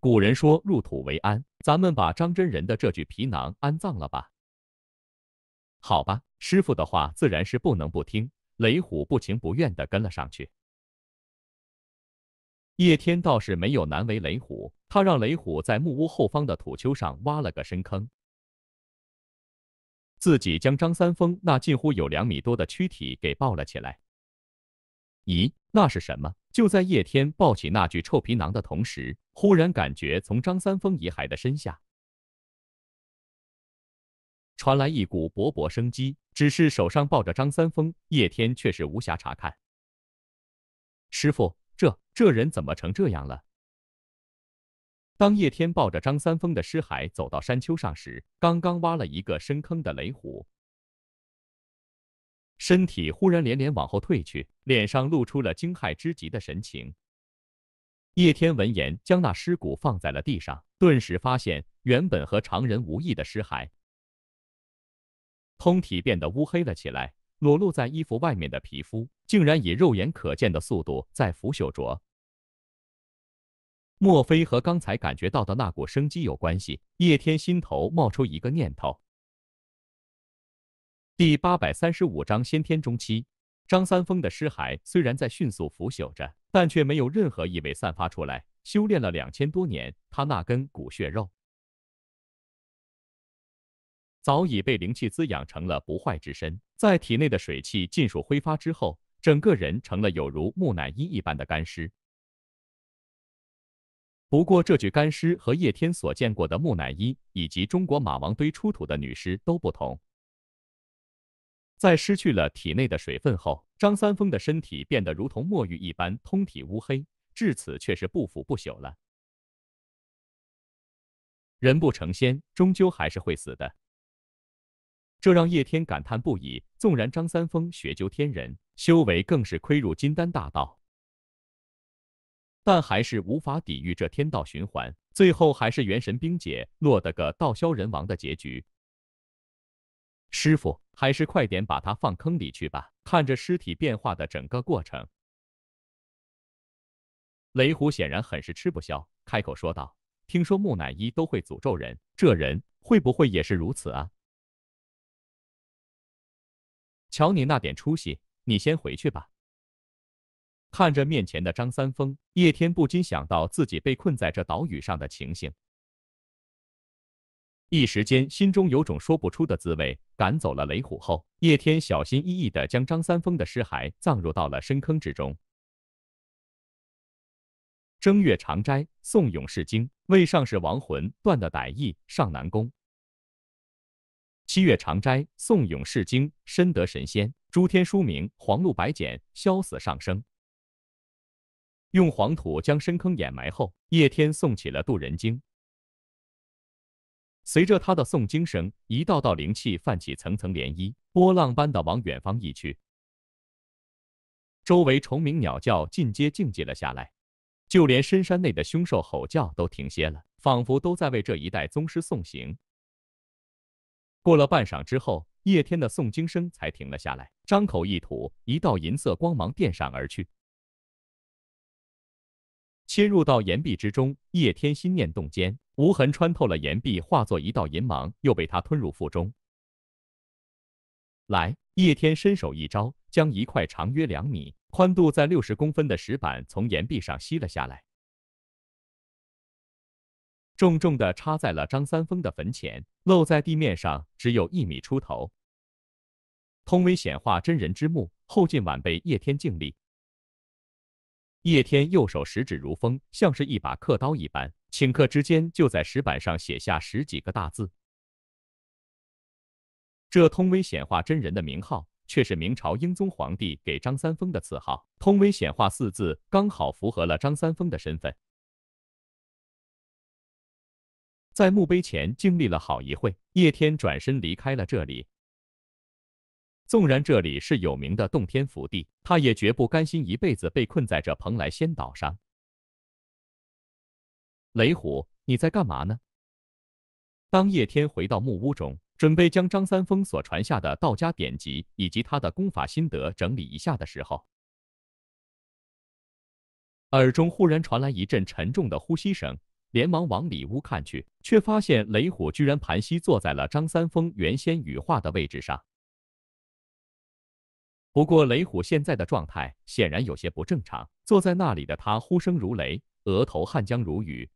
古人说入土为安，咱们把张真人的这具皮囊安葬了吧？好吧，师傅的话自然是不能不听。雷虎不情不愿的跟了上去。叶天倒是没有难为雷虎，他让雷虎在木屋后方的土丘上挖了个深坑，自己将张三丰那近乎有两米多的躯体给抱了起来。咦，那是什么？就在叶天抱起那具臭皮囊的同时，忽然感觉从张三丰遗骸的身下传来一股勃勃生机。只是手上抱着张三丰，叶天却是无暇查看。师傅。这这人怎么成这样了？当叶天抱着张三丰的尸骸走到山丘上时，刚刚挖了一个深坑的雷虎，身体忽然连连往后退去，脸上露出了惊骇之极的神情。叶天闻言，将那尸骨放在了地上，顿时发现原本和常人无异的尸骸，通体变得乌黑了起来，裸露在衣服外面的皮肤。竟然以肉眼可见的速度在腐朽着。莫非和刚才感觉到的那股生机有关系？叶天心头冒出一个念头。第八百三十五章先天中期。张三丰的尸骸虽然在迅速腐朽着，但却没有任何异味散发出来。修炼了两千多年，他那根骨血肉早已被灵气滋养成了不坏之身，在体内的水气尽数挥发之后。整个人成了有如木乃伊一般的干尸。不过，这具干尸和叶天所见过的木乃伊以及中国马王堆出土的女尸都不同。在失去了体内的水分后，张三丰的身体变得如同墨玉一般，通体乌黑。至此，却是不腐不朽了。人不成仙，终究还是会死的。这让叶天感叹不已。纵然张三丰学究天人。修为更是亏入金丹大道，但还是无法抵御这天道循环，最后还是元神冰解，落得个道消人亡的结局。师傅，还是快点把他放坑里去吧！看着尸体变化的整个过程，雷虎显然很是吃不消，开口说道：“听说木乃伊都会诅咒人，这人会不会也是如此啊？”瞧你那点出息！你先回去吧。看着面前的张三丰，叶天不禁想到自己被困在这岛屿上的情形，一时间心中有种说不出的滋味。赶走了雷虎后，叶天小心翼翼的将张三丰的尸骸葬入到了深坑之中。正月长斋，诵永世经，为上世亡魂断的歹意上南宫。七月长斋，诵永世经，深得神仙。诸天书名，黄露白简消死上升。用黄土将深坑掩埋后，叶天诵起了渡人经。随着他的诵经声，一道道灵气泛起层层涟漪，波浪般的往远方溢去。周围虫鸣鸟叫尽皆静寂了下来，就连深山内的凶兽吼叫都停歇了，仿佛都在为这一代宗师送行。过了半晌之后。叶天的诵经声才停了下来，张口一吐，一道银色光芒电闪而去，切入到岩壁之中。叶天心念动间，无痕穿透了岩壁，化作一道银芒，又被他吞入腹中。来，叶天伸手一招，将一块长约两米、宽度在六十公分的石板从岩壁上吸了下来，重重的插在了张三丰的坟前，露在地面上只有一米出头。通威显化真人之墓后，进晚辈叶天敬立。叶天右手食指如锋，像是一把刻刀一般，顷刻之间就在石板上写下十几个大字。这“通威显化真人”的名号，却是明朝英宗皇帝给张三丰的赐号。“通威显化”四字，刚好符合了张三丰的身份。在墓碑前经立了好一会，叶天转身离开了这里。纵然这里是有名的洞天福地，他也绝不甘心一辈子被困在这蓬莱仙岛上。雷虎，你在干嘛呢？当叶天回到木屋中，准备将张三丰所传下的道家典籍以及他的功法心得整理一下的时候，耳中忽然传来一阵沉重的呼吸声，连忙往里屋看去，却发现雷虎居然盘膝坐在了张三丰原先羽化的位置上。不过，雷虎现在的状态显然有些不正常。坐在那里的他，呼声如雷，额头汗浆如雨，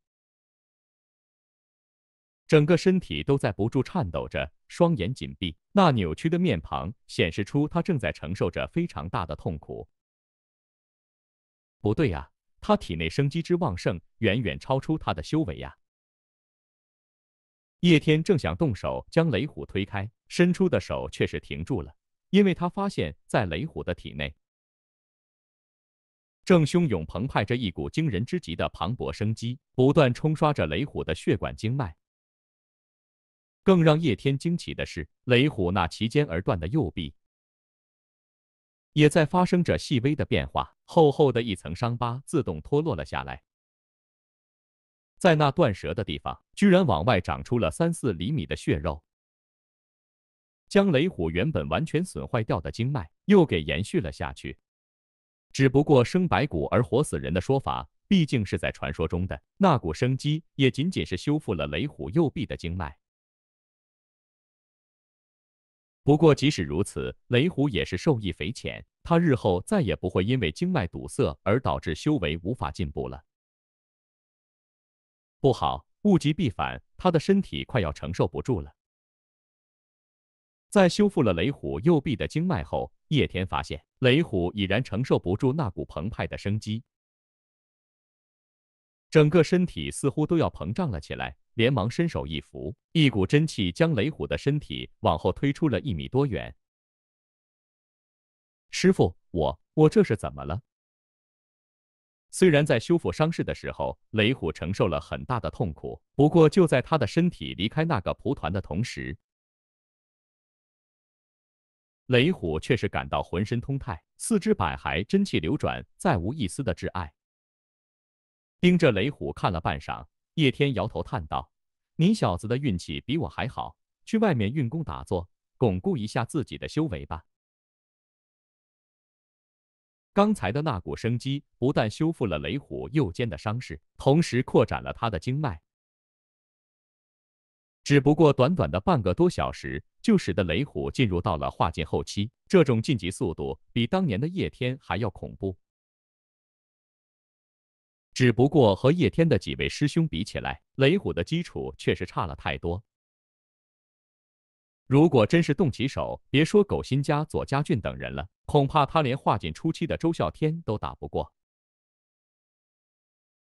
整个身体都在不住颤抖着，双眼紧闭，那扭曲的面庞显示出他正在承受着非常大的痛苦。不对呀，他体内生机之旺盛，远远超出他的修为呀！叶天正想动手将雷虎推开，伸出的手却是停住了。因为他发现，在雷虎的体内，正汹涌澎湃着一股惊人之极的磅礴生机，不断冲刷着雷虎的血管经脉。更让叶天惊奇的是，雷虎那齐肩而断的右臂，也在发生着细微的变化，厚厚的一层伤疤自动脱落了下来，在那断舌的地方，居然往外长出了三四厘米的血肉。将雷虎原本完全损坏掉的经脉又给延续了下去，只不过生白骨而活死人的说法，毕竟是在传说中的。那股生机也仅仅是修复了雷虎右臂的经脉。不过即使如此，雷虎也是受益匪浅，他日后再也不会因为经脉堵塞而导致修为无法进步了。不好，物极必反，他的身体快要承受不住了。在修复了雷虎右臂的经脉后，叶天发现雷虎已然承受不住那股澎湃的生机，整个身体似乎都要膨胀了起来。连忙伸手一扶，一股真气将雷虎的身体往后推出了一米多远。师傅，我我这是怎么了？虽然在修复伤势的时候，雷虎承受了很大的痛苦，不过就在他的身体离开那个蒲团的同时。雷虎却是感到浑身通泰，四肢百骸真气流转，再无一丝的挚爱。盯着雷虎看了半晌，叶天摇头叹道：“你小子的运气比我还好，去外面运功打坐，巩固一下自己的修为吧。”刚才的那股生机不但修复了雷虎右肩的伤势，同时扩展了他的经脉。只不过短短的半个多小时，就使得雷虎进入到了化境后期，这种晋级速度比当年的叶天还要恐怖。只不过和叶天的几位师兄比起来，雷虎的基础确实差了太多。如果真是动起手，别说狗新家、左家俊等人了，恐怕他连化境初期的周啸天都打不过。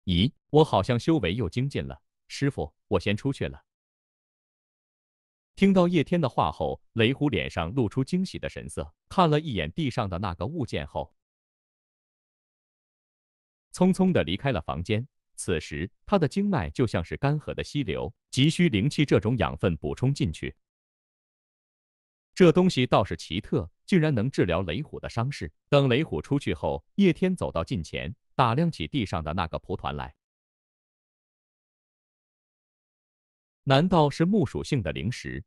咦，我好像修为又精进了。师傅，我先出去了。听到叶天的话后，雷虎脸上露出惊喜的神色，看了一眼地上的那个物件后，匆匆的离开了房间。此时他的经脉就像是干涸的溪流，急需灵气这种养分补充进去。这东西倒是奇特，竟然能治疗雷虎的伤势。等雷虎出去后，叶天走到近前，打量起地上的那个蒲团来。难道是木属性的灵石？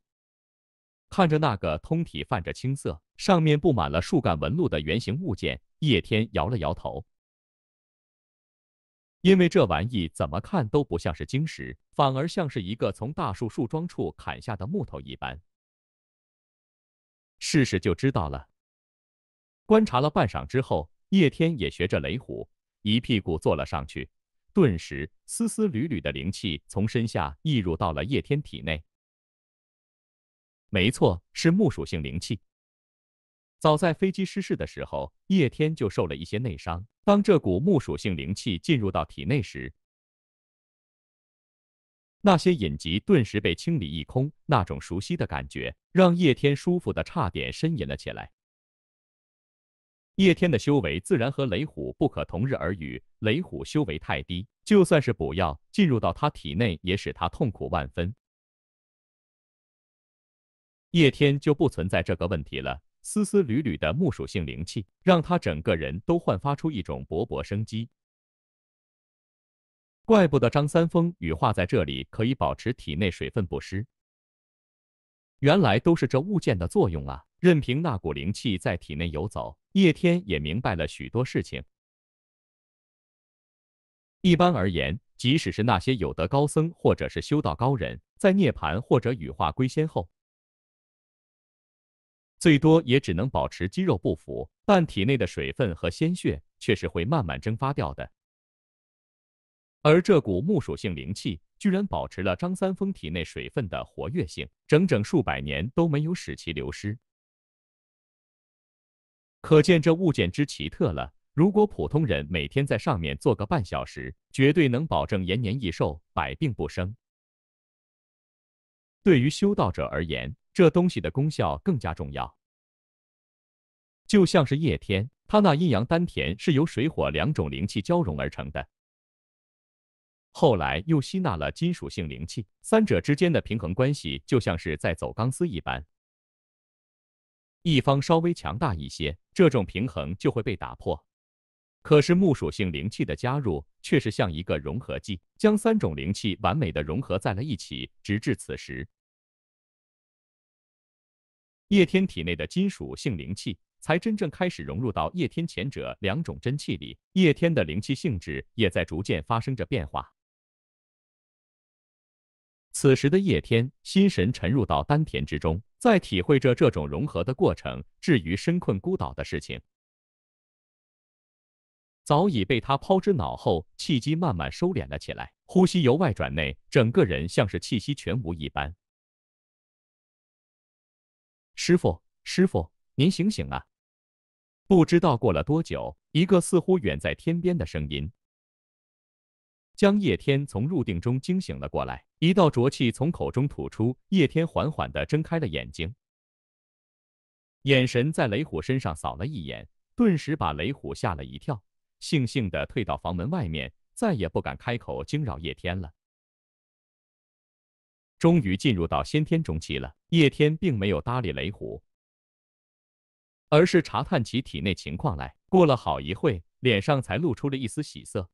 看着那个通体泛着青色、上面布满了树干纹路的圆形物件，叶天摇了摇头，因为这玩意怎么看都不像是晶石，反而像是一个从大树树桩处砍下的木头一般。试试就知道了。观察了半晌之后，叶天也学着雷虎，一屁股坐了上去。顿时，丝丝缕缕的灵气从身下溢入到了叶天体内。没错，是木属性灵气。早在飞机失事的时候，叶天就受了一些内伤。当这股木属性灵气进入到体内时，那些隐疾顿时被清理一空。那种熟悉的感觉，让叶天舒服的差点呻吟了起来。叶天的修为自然和雷虎不可同日而语，雷虎修为太低，就算是补药进入到他体内，也使他痛苦万分。叶天就不存在这个问题了，丝丝缕缕的木属性灵气，让他整个人都焕发出一种勃勃生机。怪不得张三丰羽化在这里可以保持体内水分不湿，原来都是这物件的作用啊！任凭那股灵气在体内游走，叶天也明白了许多事情。一般而言，即使是那些有德高僧或者是修道高人，在涅盘或者羽化归仙后，最多也只能保持肌肉不腐，但体内的水分和鲜血却是会慢慢蒸发掉的。而这股木属性灵气，居然保持了张三丰体内水分的活跃性，整整数百年都没有使其流失。可见这物件之奇特了。如果普通人每天在上面坐个半小时，绝对能保证延年益寿、百病不生。对于修道者而言，这东西的功效更加重要。就像是叶天，他那阴阳丹田是由水火两种灵气交融而成的，后来又吸纳了金属性灵气，三者之间的平衡关系就像是在走钢丝一般。一方稍微强大一些，这种平衡就会被打破。可是木属性灵气的加入却是像一个融合剂，将三种灵气完美的融合在了一起。直至此时，叶天体内的金属性灵气才真正开始融入到叶天前者两种真气里，叶天的灵气性质也在逐渐发生着变化。此时的叶天心神沉入到丹田之中，在体会着这种融合的过程。至于身困孤岛的事情，早已被他抛之脑后。气机慢慢收敛了起来，呼吸由外转内，整个人像是气息全无一般。师傅，师傅，您醒醒啊！不知道过了多久，一个似乎远在天边的声音。将叶天从入定中惊醒了过来，一道浊气从口中吐出，叶天缓缓地睁开了眼睛，眼神在雷虎身上扫了一眼，顿时把雷虎吓了一跳，悻悻地退到房门外面，再也不敢开口惊扰叶天了。终于进入到先天中期了，叶天并没有搭理雷虎，而是查探起体内情况来。过了好一会，脸上才露出了一丝喜色。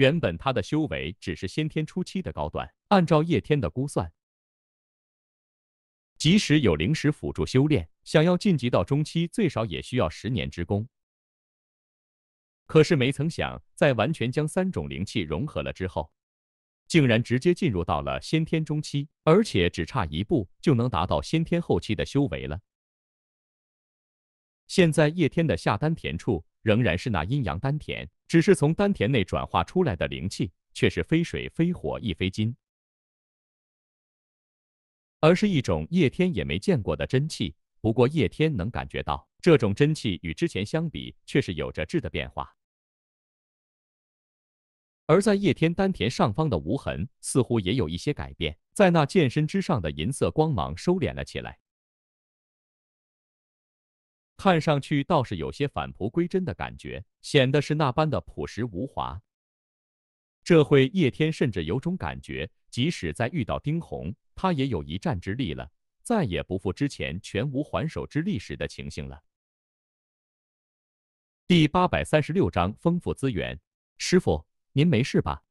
原本他的修为只是先天初期的高端，按照叶天的估算，即使有灵石辅助修炼，想要晋级到中期，最少也需要十年之功。可是没曾想，在完全将三种灵气融合了之后，竟然直接进入到了先天中期，而且只差一步就能达到先天后期的修为了。现在叶天的下丹田处仍然是那阴阳丹田。只是从丹田内转化出来的灵气，却是非水非火亦非金，而是一种叶天也没见过的真气。不过叶天能感觉到，这种真气与之前相比，却是有着质的变化。而在叶天丹田上方的无痕，似乎也有一些改变，在那剑身之上的银色光芒收敛了起来。看上去倒是有些返璞归真的感觉，显得是那般的朴实无华。这会叶天甚至有种感觉，即使在遇到丁红，他也有一战之力了，再也不负之前全无还手之力时的情形了。第八百三十六章丰富资源。师傅，您没事吧？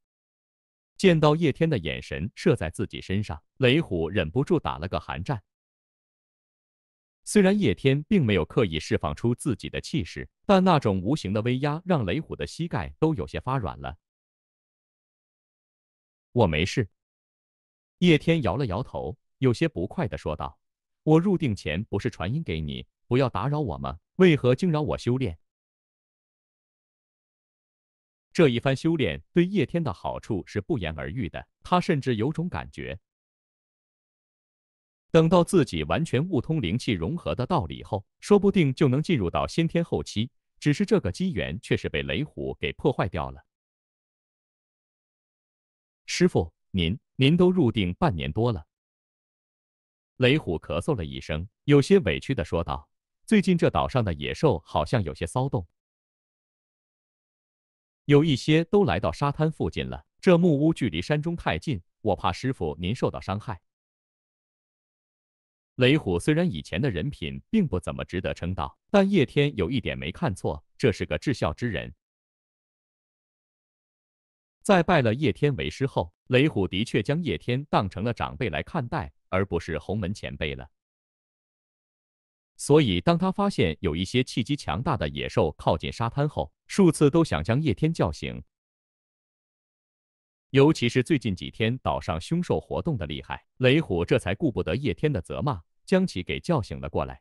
见到叶天的眼神射在自己身上，雷虎忍不住打了个寒战。虽然叶天并没有刻意释放出自己的气势，但那种无形的威压让雷虎的膝盖都有些发软了。我没事，叶天摇了摇头，有些不快的说道：“我入定前不是传音给你，不要打扰我吗？为何惊扰我修炼？”这一番修炼对叶天的好处是不言而喻的，他甚至有种感觉。等到自己完全悟通灵气融合的道理后，说不定就能进入到先天后期。只是这个机缘却是被雷虎给破坏掉了。师傅，您您都入定半年多了。雷虎咳嗽了一声，有些委屈的说道：“最近这岛上的野兽好像有些骚动，有一些都来到沙滩附近了。这木屋距离山中太近，我怕师傅您受到伤害。”雷虎虽然以前的人品并不怎么值得称道，但叶天有一点没看错，这是个至孝之人。在拜了叶天为师后，雷虎的确将叶天当成了长辈来看待，而不是洪门前辈了。所以，当他发现有一些气机强大的野兽靠近沙滩后，数次都想将叶天叫醒。尤其是最近几天岛上凶兽活动的厉害，雷虎这才顾不得叶天的责骂。将其给叫醒了过来。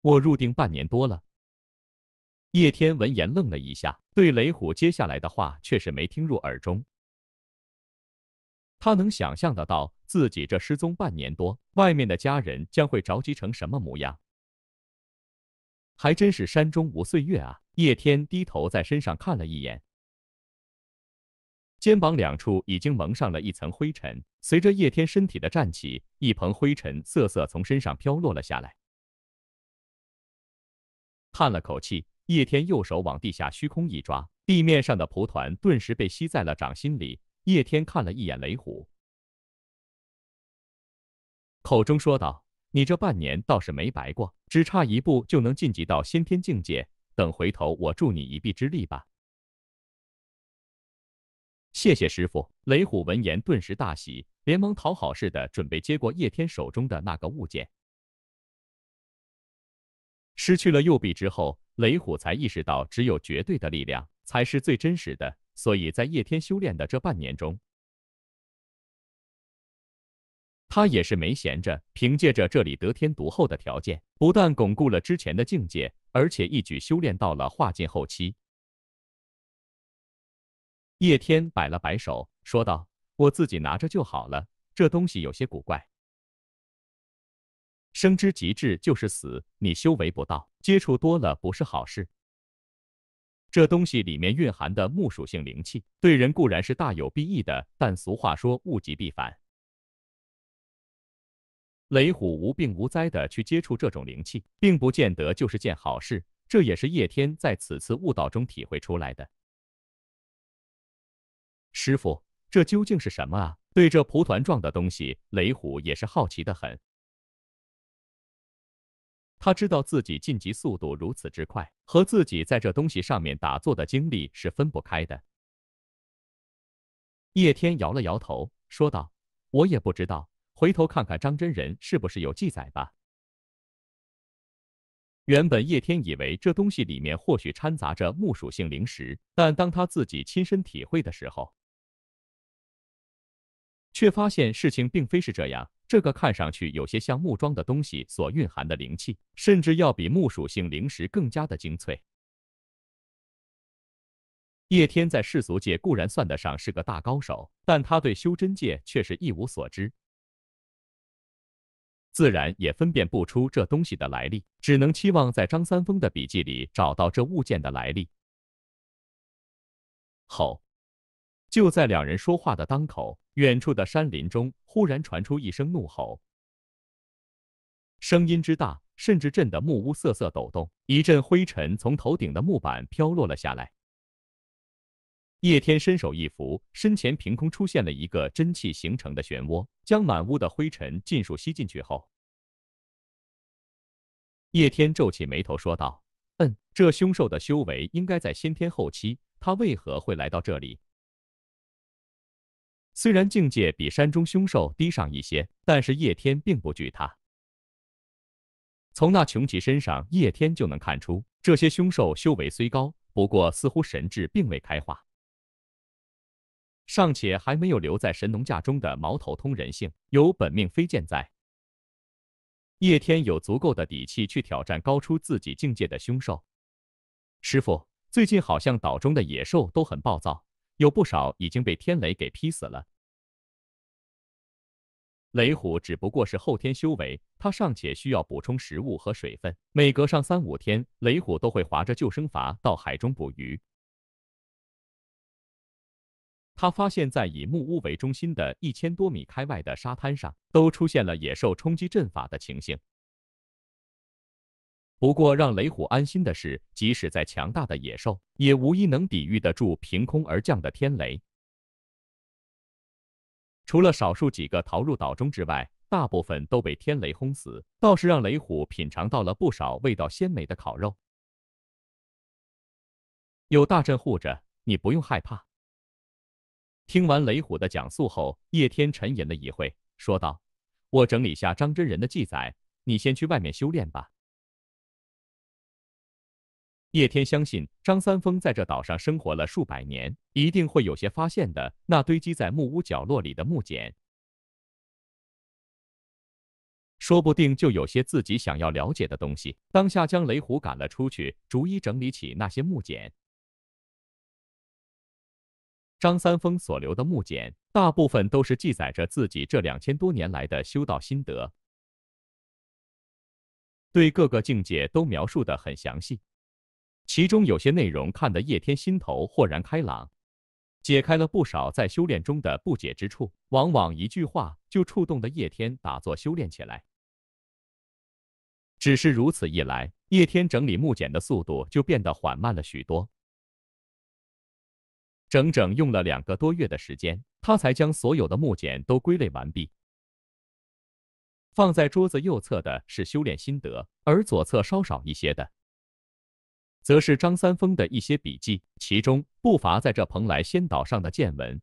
我入定半年多了。叶天闻言愣了一下，对雷虎接下来的话却是没听入耳中。他能想象得到，自己这失踪半年多，外面的家人将会着急成什么模样。还真是山中无岁月啊！叶天低头在身上看了一眼。肩膀两处已经蒙上了一层灰尘，随着叶天身体的站起，一蓬灰尘瑟瑟从身上飘落了下来。叹了口气，叶天右手往地下虚空一抓，地面上的蒲团顿时被吸在了掌心里。叶天看了一眼雷虎，口中说道：“你这半年倒是没白过，只差一步就能晋级到先天境界。等回头我助你一臂之力吧。”谢谢师傅。雷虎闻言顿时大喜，连忙讨好似的准备接过叶天手中的那个物件。失去了右臂之后，雷虎才意识到，只有绝对的力量才是最真实的。所以在叶天修炼的这半年中，他也是没闲着，凭借着这里得天独厚的条件，不但巩固了之前的境界，而且一举修炼到了化境后期。叶天摆了摆手，说道：“我自己拿着就好了。这东西有些古怪，生之极致就是死。你修为不到，接触多了不是好事。这东西里面蕴含的木属性灵气，对人固然是大有裨益的，但俗话说物极必反。雷虎无病无灾的去接触这种灵气，并不见得就是件好事。这也是叶天在此次悟道中体会出来的。”师傅，这究竟是什么啊？对这蒲团状的东西，雷虎也是好奇的很。他知道自己晋级速度如此之快，和自己在这东西上面打坐的经历是分不开的。叶天摇了摇头，说道：“我也不知道，回头看看张真人是不是有记载吧。”原本叶天以为这东西里面或许掺杂着木属性灵石，但当他自己亲身体会的时候，却发现事情并非是这样。这个看上去有些像木桩的东西所蕴含的灵气，甚至要比木属性灵石更加的精粹。叶天在世俗界固然算得上是个大高手，但他对修真界却是一无所知，自然也分辨不出这东西的来历，只能期望在张三丰的笔记里找到这物件的来历。好。就在两人说话的当口，远处的山林中忽然传出一声怒吼，声音之大，甚至震得木屋瑟瑟抖动，一阵灰尘从头顶的木板飘落了下来。叶天伸手一扶，身前凭空出现了一个真气形成的漩涡，将满屋的灰尘尽数吸进去后，叶天皱起眉头说道：“嗯，这凶兽的修为应该在先天后期，它为何会来到这里？”虽然境界比山中凶兽低上一些，但是叶天并不惧他。从那穷奇身上，叶天就能看出，这些凶兽修为虽高，不过似乎神智并未开化，尚且还没有留在神农架中的毛头通人性。有本命飞剑在，叶天有足够的底气去挑战高出自己境界的凶兽。师傅，最近好像岛中的野兽都很暴躁。有不少已经被天雷给劈死了。雷虎只不过是后天修为，他尚且需要补充食物和水分，每隔上三五天，雷虎都会划着救生筏到海中捕鱼。他发现在以木屋为中心的一千多米开外的沙滩上，都出现了野兽冲击阵法的情形。不过让雷虎安心的是，即使再强大的野兽，也无一能抵御得住凭空而降的天雷。除了少数几个逃入岛中之外，大部分都被天雷轰死，倒是让雷虎品尝到了不少味道鲜美的烤肉。有大阵护着，你不用害怕。听完雷虎的讲述后，叶天沉吟了一会，说道：“我整理下张真人的记载，你先去外面修炼吧。”叶天相信张三丰在这岛上生活了数百年，一定会有些发现的。那堆积在木屋角落里的木简，说不定就有些自己想要了解的东西。当下将雷虎赶了出去，逐一整理起那些木简。张三丰所留的木简，大部分都是记载着自己这两千多年来的修道心得，对各个境界都描述的很详细。其中有些内容看得叶天心头豁然开朗，解开了不少在修炼中的不解之处。往往一句话就触动的叶天打坐修炼起来。只是如此一来，叶天整理木简的速度就变得缓慢了许多。整整用了两个多月的时间，他才将所有的木简都归类完毕。放在桌子右侧的是修炼心得，而左侧稍少一些的。则是张三丰的一些笔记，其中不乏在这蓬莱仙岛上的见闻。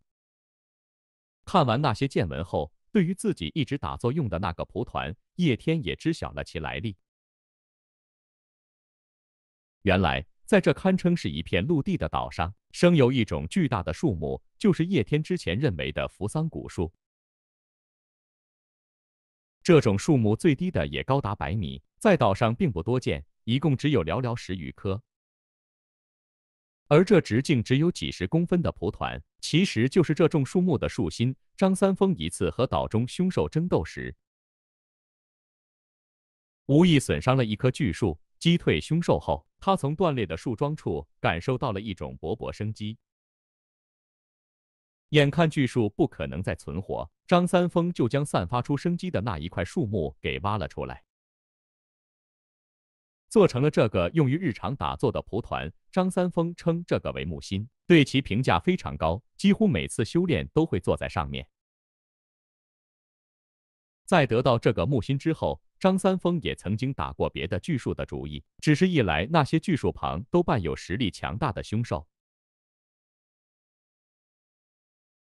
看完那些见闻后，对于自己一直打坐用的那个蒲团，叶天也知晓了其来历。原来，在这堪称是一片陆地的岛上，生有一种巨大的树木，就是叶天之前认为的扶桑古树。这种树木最低的也高达百米，在岛上并不多见，一共只有寥寥十余棵。而这直径只有几十公分的蒲团，其实就是这种树木的树心。张三丰一次和岛中凶兽争斗时，无意损伤了一棵巨树。击退凶兽后，他从断裂的树桩处感受到了一种勃勃生机。眼看巨树不可能再存活，张三丰就将散发出生机的那一块树木给挖了出来。做成了这个用于日常打坐的蒲团，张三丰称这个为木心，对其评价非常高，几乎每次修炼都会坐在上面。在得到这个木心之后，张三丰也曾经打过别的巨树的主意，只是，一来那些巨树旁都伴有实力强大的凶兽；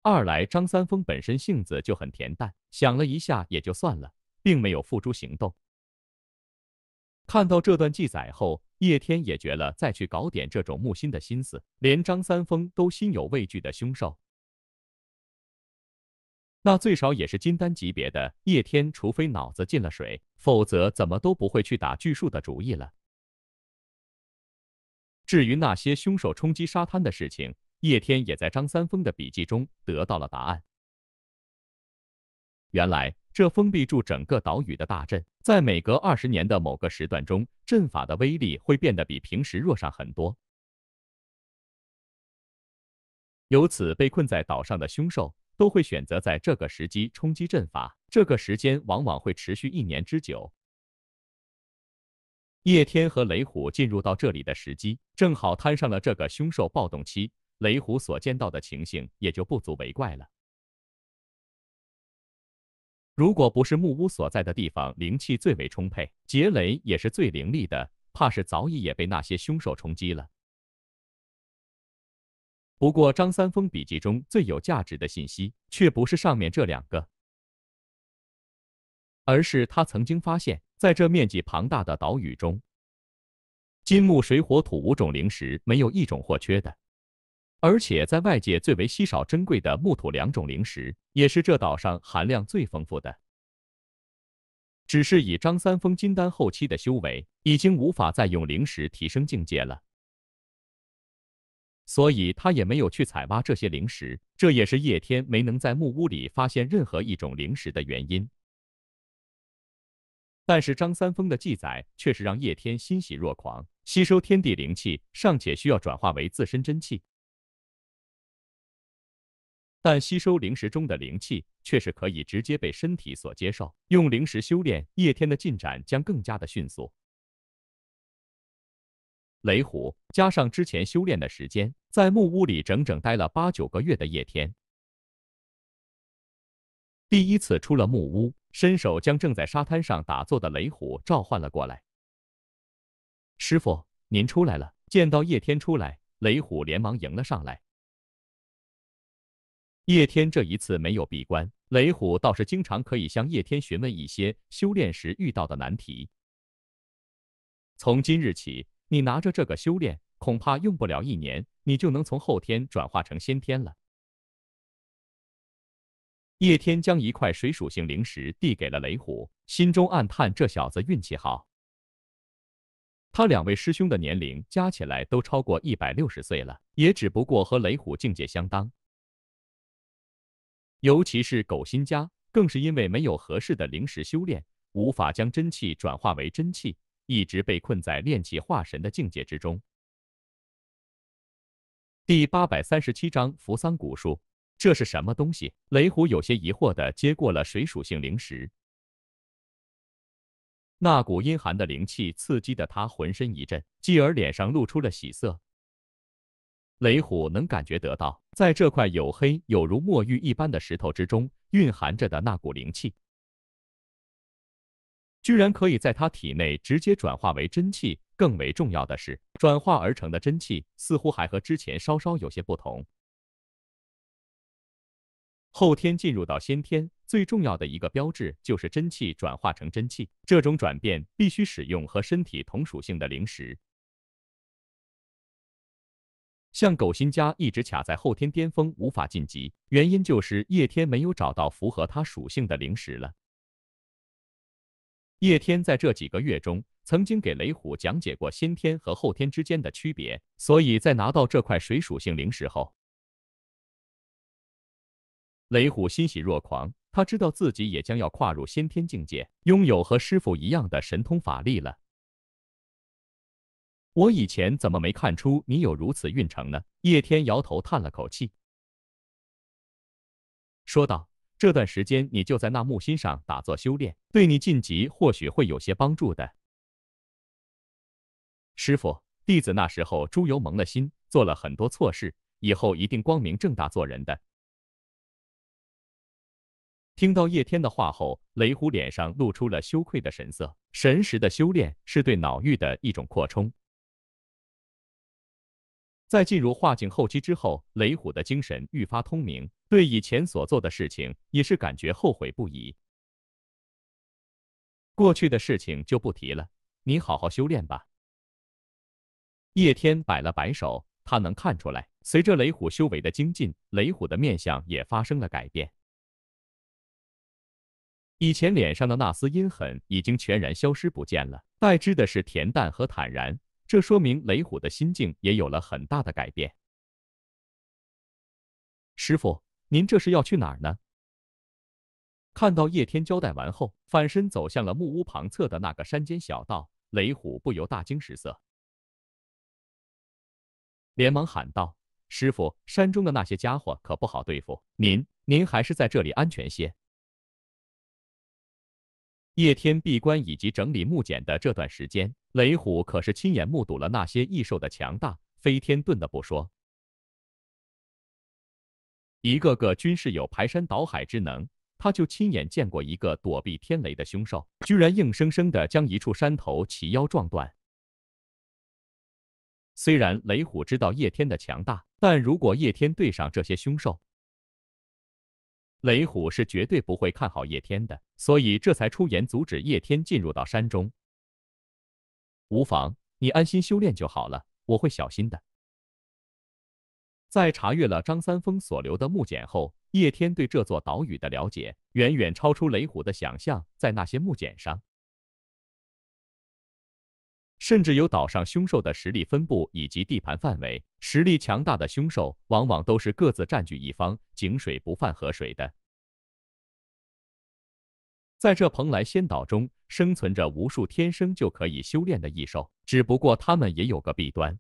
二来张三丰本身性子就很恬淡，想了一下也就算了，并没有付诸行动。看到这段记载后，叶天也绝了再去搞点这种木心的心思。连张三丰都心有畏惧的凶兽，那最少也是金丹级别的。叶天除非脑子进了水，否则怎么都不会去打巨树的主意了。至于那些凶兽冲击沙滩的事情，叶天也在张三丰的笔记中得到了答案。原来。这封闭住整个岛屿的大阵，在每隔二十年的某个时段中，阵法的威力会变得比平时弱上很多。由此，被困在岛上的凶兽都会选择在这个时机冲击阵法。这个时间往往会持续一年之久。叶天和雷虎进入到这里的时机，正好摊上了这个凶兽暴动期，雷虎所见到的情形也就不足为怪了。如果不是木屋所在的地方灵气最为充沛，劫雷也是最凌厉的，怕是早已也被那些凶兽冲击了。不过张三丰笔记中最有价值的信息，却不是上面这两个，而是他曾经发现，在这面积庞大的岛屿中，金木水火土五种灵石没有一种或缺的。而且在外界最为稀少珍贵的木土两种灵石，也是这岛上含量最丰富的。只是以张三丰金丹后期的修为，已经无法再用灵石提升境界了，所以他也没有去采挖这些灵石。这也是叶天没能在木屋里发现任何一种灵石的原因。但是张三丰的记载却是让叶天欣喜若狂：吸收天地灵气，尚且需要转化为自身真气。但吸收灵石中的灵气，却是可以直接被身体所接受。用灵石修炼，叶天的进展将更加的迅速。雷虎加上之前修炼的时间，在木屋里整整待了八九个月的叶天，第一次出了木屋，伸手将正在沙滩上打坐的雷虎召唤了过来。“师傅，您出来了！”见到叶天出来，雷虎连忙迎了上来。叶天这一次没有闭关，雷虎倒是经常可以向叶天询问一些修炼时遇到的难题。从今日起，你拿着这个修炼，恐怕用不了一年，你就能从后天转化成先天了。叶天将一块水属性灵石递给了雷虎，心中暗叹：这小子运气好。他两位师兄的年龄加起来都超过一百六十岁了，也只不过和雷虎境界相当。尤其是狗心家，更是因为没有合适的灵石修炼，无法将真气转化为真气，一直被困在炼气化神的境界之中。第八百三十七章扶桑古树，这是什么东西？雷虎有些疑惑的接过了水属性灵石，那股阴寒的灵气刺激的他浑身一震，继而脸上露出了喜色。雷虎能感觉得到，在这块黝黑、有如墨玉一般的石头之中，蕴含着的那股灵气，居然可以在他体内直接转化为真气。更为重要的是，转化而成的真气似乎还和之前稍稍有些不同。后天进入到先天，最重要的一个标志就是真气转化成真气。这种转变必须使用和身体同属性的灵石。像狗心家一直卡在后天巅峰无法晋级，原因就是叶天没有找到符合他属性的灵石了。叶天在这几个月中曾经给雷虎讲解过先天和后天之间的区别，所以在拿到这块水属性灵石后，雷虎欣喜若狂，他知道自己也将要跨入先天境界，拥有和师傅一样的神通法力了。我以前怎么没看出你有如此运程呢？叶天摇头叹了口气，说道：“这段时间你就在那木心上打坐修炼，对你晋级或许会有些帮助的。”师傅，弟子那时候猪油蒙了心，做了很多错事，以后一定光明正大做人的。听到叶天的话后，雷虎脸上露出了羞愧的神色。神识的修炼是对脑域的一种扩充。在进入化境后期之后，雷虎的精神愈发通明，对以前所做的事情也是感觉后悔不已。过去的事情就不提了，你好好修炼吧。叶天摆了摆手，他能看出来，随着雷虎修为的精进，雷虎的面相也发生了改变。以前脸上的那丝阴狠已经全然消失不见了，代之的是恬淡和坦然。这说明雷虎的心境也有了很大的改变。师傅，您这是要去哪儿呢？看到叶天交代完后，反身走向了木屋旁侧的那个山间小道，雷虎不由大惊失色，连忙喊道：“师傅，山中的那些家伙可不好对付，您您还是在这里安全些。”叶天闭关以及整理木简的这段时间，雷虎可是亲眼目睹了那些异兽的强大。飞天遁的不说，一个个均是有排山倒海之能。他就亲眼见过一个躲避天雷的凶兽，居然硬生生的将一处山头齐腰撞断。虽然雷虎知道叶天的强大，但如果叶天对上这些凶兽，雷虎是绝对不会看好叶天的，所以这才出言阻止叶天进入到山中。无妨，你安心修炼就好了，我会小心的。在查阅了张三丰所留的木简后，叶天对这座岛屿的了解远远超出雷虎的想象，在那些木简上。甚至有岛上凶兽的实力分布以及地盘范围。实力强大的凶兽，往往都是各自占据一方，井水不犯河水的。在这蓬莱仙岛中，生存着无数天生就可以修炼的异兽，只不过它们也有个弊端，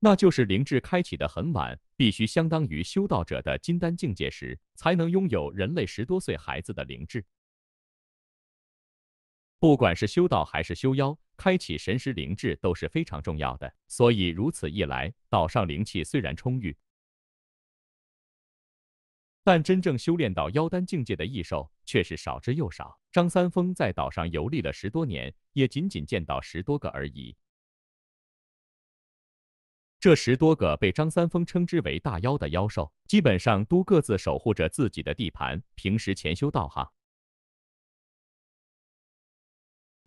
那就是灵智开启的很晚，必须相当于修道者的金丹境界时，才能拥有人类十多岁孩子的灵智。不管是修道还是修妖，开启神识灵智都是非常重要的。所以如此一来，岛上灵气虽然充裕，但真正修炼到妖丹境界的异兽却是少之又少。张三丰在岛上游历了十多年，也仅仅见到十多个而已。这十多个被张三丰称之为大妖的妖兽，基本上都各自守护着自己的地盘，平时潜修道行。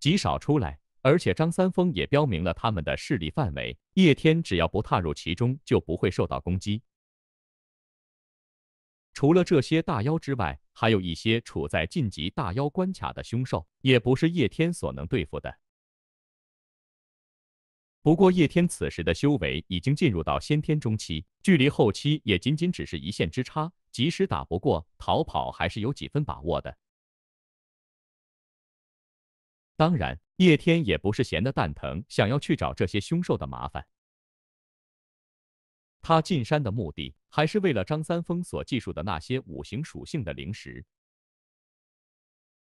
极少出来，而且张三丰也标明了他们的势力范围。叶天只要不踏入其中，就不会受到攻击。除了这些大妖之外，还有一些处在晋级大妖关卡的凶兽，也不是叶天所能对付的。不过，叶天此时的修为已经进入到先天中期，距离后期也仅仅只是一线之差。即使打不过，逃跑还是有几分把握的。当然，叶天也不是闲得蛋疼，想要去找这些凶兽的麻烦。他进山的目的还是为了张三丰所记述的那些五行属性的灵石。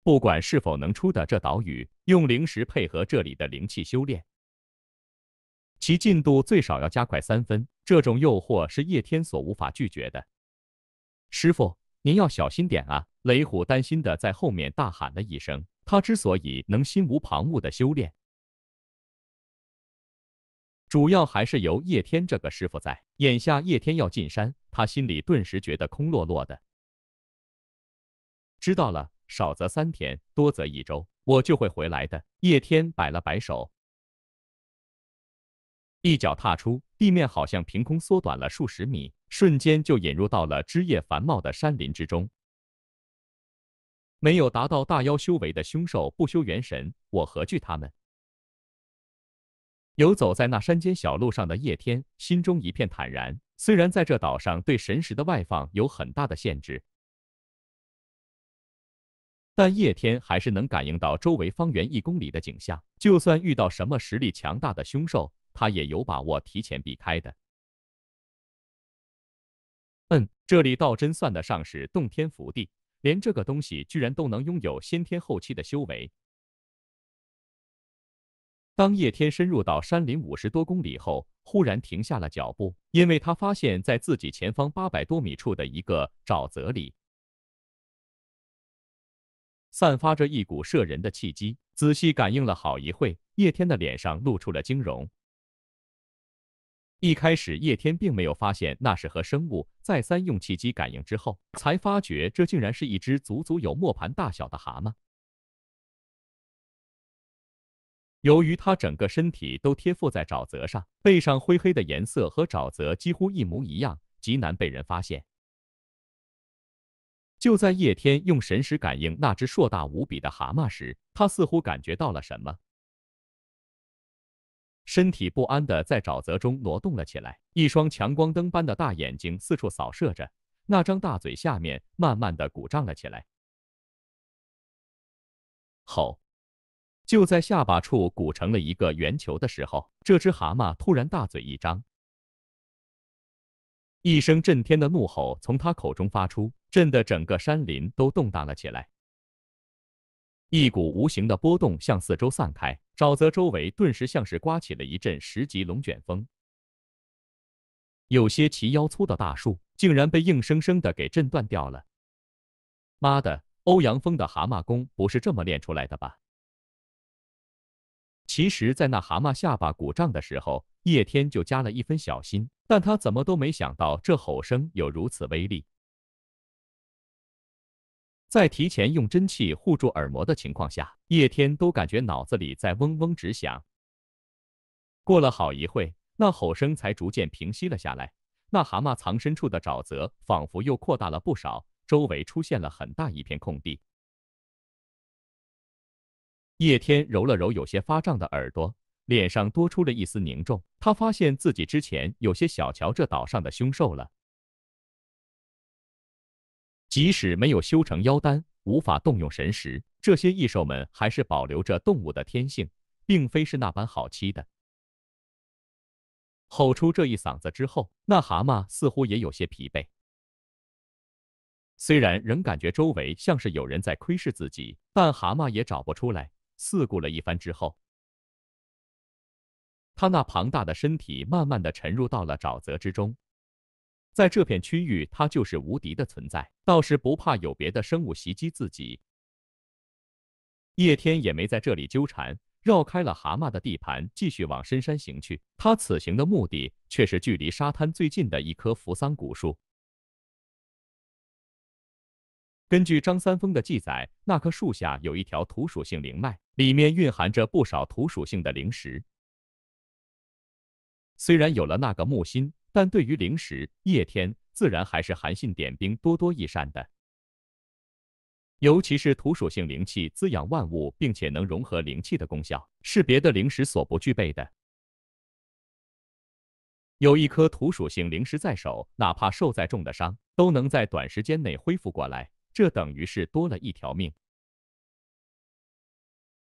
不管是否能出的这岛屿，用灵石配合这里的灵气修炼，其进度最少要加快三分。这种诱惑是叶天所无法拒绝的。师傅，您要小心点啊！雷虎担心的在后面大喊了一声。他之所以能心无旁骛的修炼，主要还是由叶天这个师傅在。眼下叶天要进山，他心里顿时觉得空落落的。知道了，少则三天，多则一周，我就会回来的。叶天摆了摆手，一脚踏出，地面好像凭空缩短了数十米，瞬间就引入到了枝叶繁茂的山林之中。没有达到大妖修为的凶兽不修元神，我何惧他们？游走在那山间小路上的叶天心中一片坦然。虽然在这岛上对神识的外放有很大的限制，但叶天还是能感应到周围方圆一公里的景象。就算遇到什么实力强大的凶兽，他也有把握提前避开的。嗯，这里倒真算得上是洞天福地。连这个东西居然都能拥有先天后期的修为。当叶天深入到山林五十多公里后，忽然停下了脚步，因为他发现，在自己前方八百多米处的一个沼泽里，散发着一股摄人的气机。仔细感应了好一会，叶天的脸上露出了惊容。一开始叶天并没有发现那是何生物，再三用气机感应之后，才发觉这竟然是一只足足有磨盘大小的蛤蟆。由于它整个身体都贴附在沼泽上，背上灰黑的颜色和沼泽几乎一模一样，极难被人发现。就在叶天用神识感应那只硕大无比的蛤蟆时，他似乎感觉到了什么。身体不安地在沼泽中挪动了起来，一双强光灯般的大眼睛四处扫射着，那张大嘴下面慢慢地鼓胀了起来，吼！就在下巴处鼓成了一个圆球的时候，这只蛤蟆突然大嘴一张，一声震天的怒吼从它口中发出，震得整个山林都动荡了起来。一股无形的波动向四周散开，沼泽周围顿时像是刮起了一阵十级龙卷风。有些齐腰粗的大树竟然被硬生生的给震断掉了！妈的，欧阳锋的蛤蟆功不是这么练出来的吧？其实，在那蛤蟆下巴鼓胀的时候，叶天就加了一分小心，但他怎么都没想到这吼声有如此威力。在提前用真气护住耳膜的情况下，叶天都感觉脑子里在嗡嗡直响。过了好一会，那吼声才逐渐平息了下来。那蛤蟆藏身处的沼泽仿佛又扩大了不少，周围出现了很大一片空地。叶天揉了揉有些发胀的耳朵，脸上多出了一丝凝重。他发现自己之前有些小瞧这岛上的凶兽了。即使没有修成妖丹，无法动用神识，这些异兽们还是保留着动物的天性，并非是那般好欺的。吼出这一嗓子之后，那蛤蟆似乎也有些疲惫，虽然仍感觉周围像是有人在窥视自己，但蛤蟆也找不出来。四顾了一番之后，他那庞大的身体慢慢的沉入到了沼泽之中。在这片区域，它就是无敌的存在，倒是不怕有别的生物袭击自己。叶天也没在这里纠缠，绕开了蛤蟆的地盘，继续往深山行去。他此行的目的却是距离沙滩最近的一棵扶桑古树。根据张三丰的记载，那棵树下有一条土属性灵脉，里面蕴含着不少土属性的灵石。虽然有了那个木心。但对于灵石，叶天自然还是韩信点兵多多益善的。尤其是土属性灵气滋养万物，并且能融合灵气的功效，是别的灵石所不具备的。有一颗土属性灵石在手，哪怕受再重的伤，都能在短时间内恢复过来，这等于是多了一条命。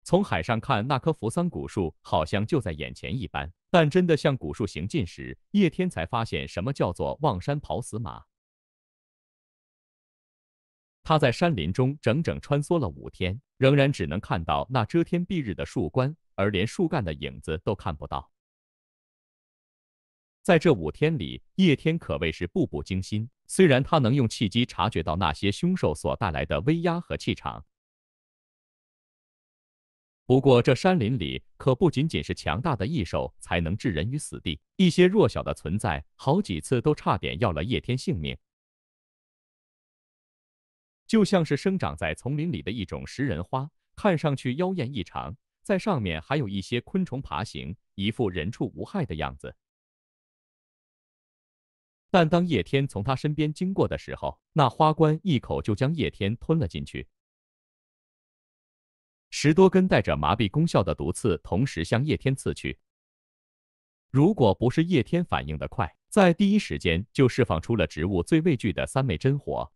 从海上看，那棵扶桑古树好像就在眼前一般。但真的向古树行进时，叶天才发现什么叫做望山跑死马。他在山林中整整穿梭了五天，仍然只能看到那遮天蔽日的树冠，而连树干的影子都看不到。在这五天里，叶天可谓是步步惊心。虽然他能用气机察觉到那些凶兽所带来的威压和气场。不过，这山林里可不仅仅是强大的异兽才能置人于死地，一些弱小的存在，好几次都差点要了叶天性命。就像是生长在丛林里的一种食人花，看上去妖艳异常，在上面还有一些昆虫爬行，一副人畜无害的样子。但当叶天从他身边经过的时候，那花冠一口就将叶天吞了进去。十多根带着麻痹功效的毒刺同时向叶天刺去，如果不是叶天反应的快，在第一时间就释放出了植物最畏惧的三昧真火，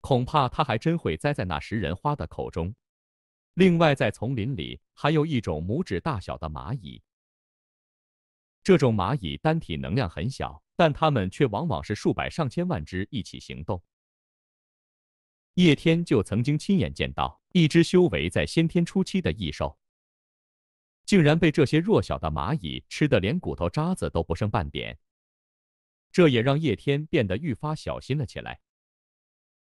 恐怕他还真会栽在那食人花的口中。另外，在丛林里还有一种拇指大小的蚂蚁，这种蚂蚁单体能量很小，但它们却往往是数百上千万只一起行动。叶天就曾经亲眼见到一只修为在先天初期的异兽，竟然被这些弱小的蚂蚁吃得连骨头渣子都不剩半点。这也让叶天变得愈发小心了起来。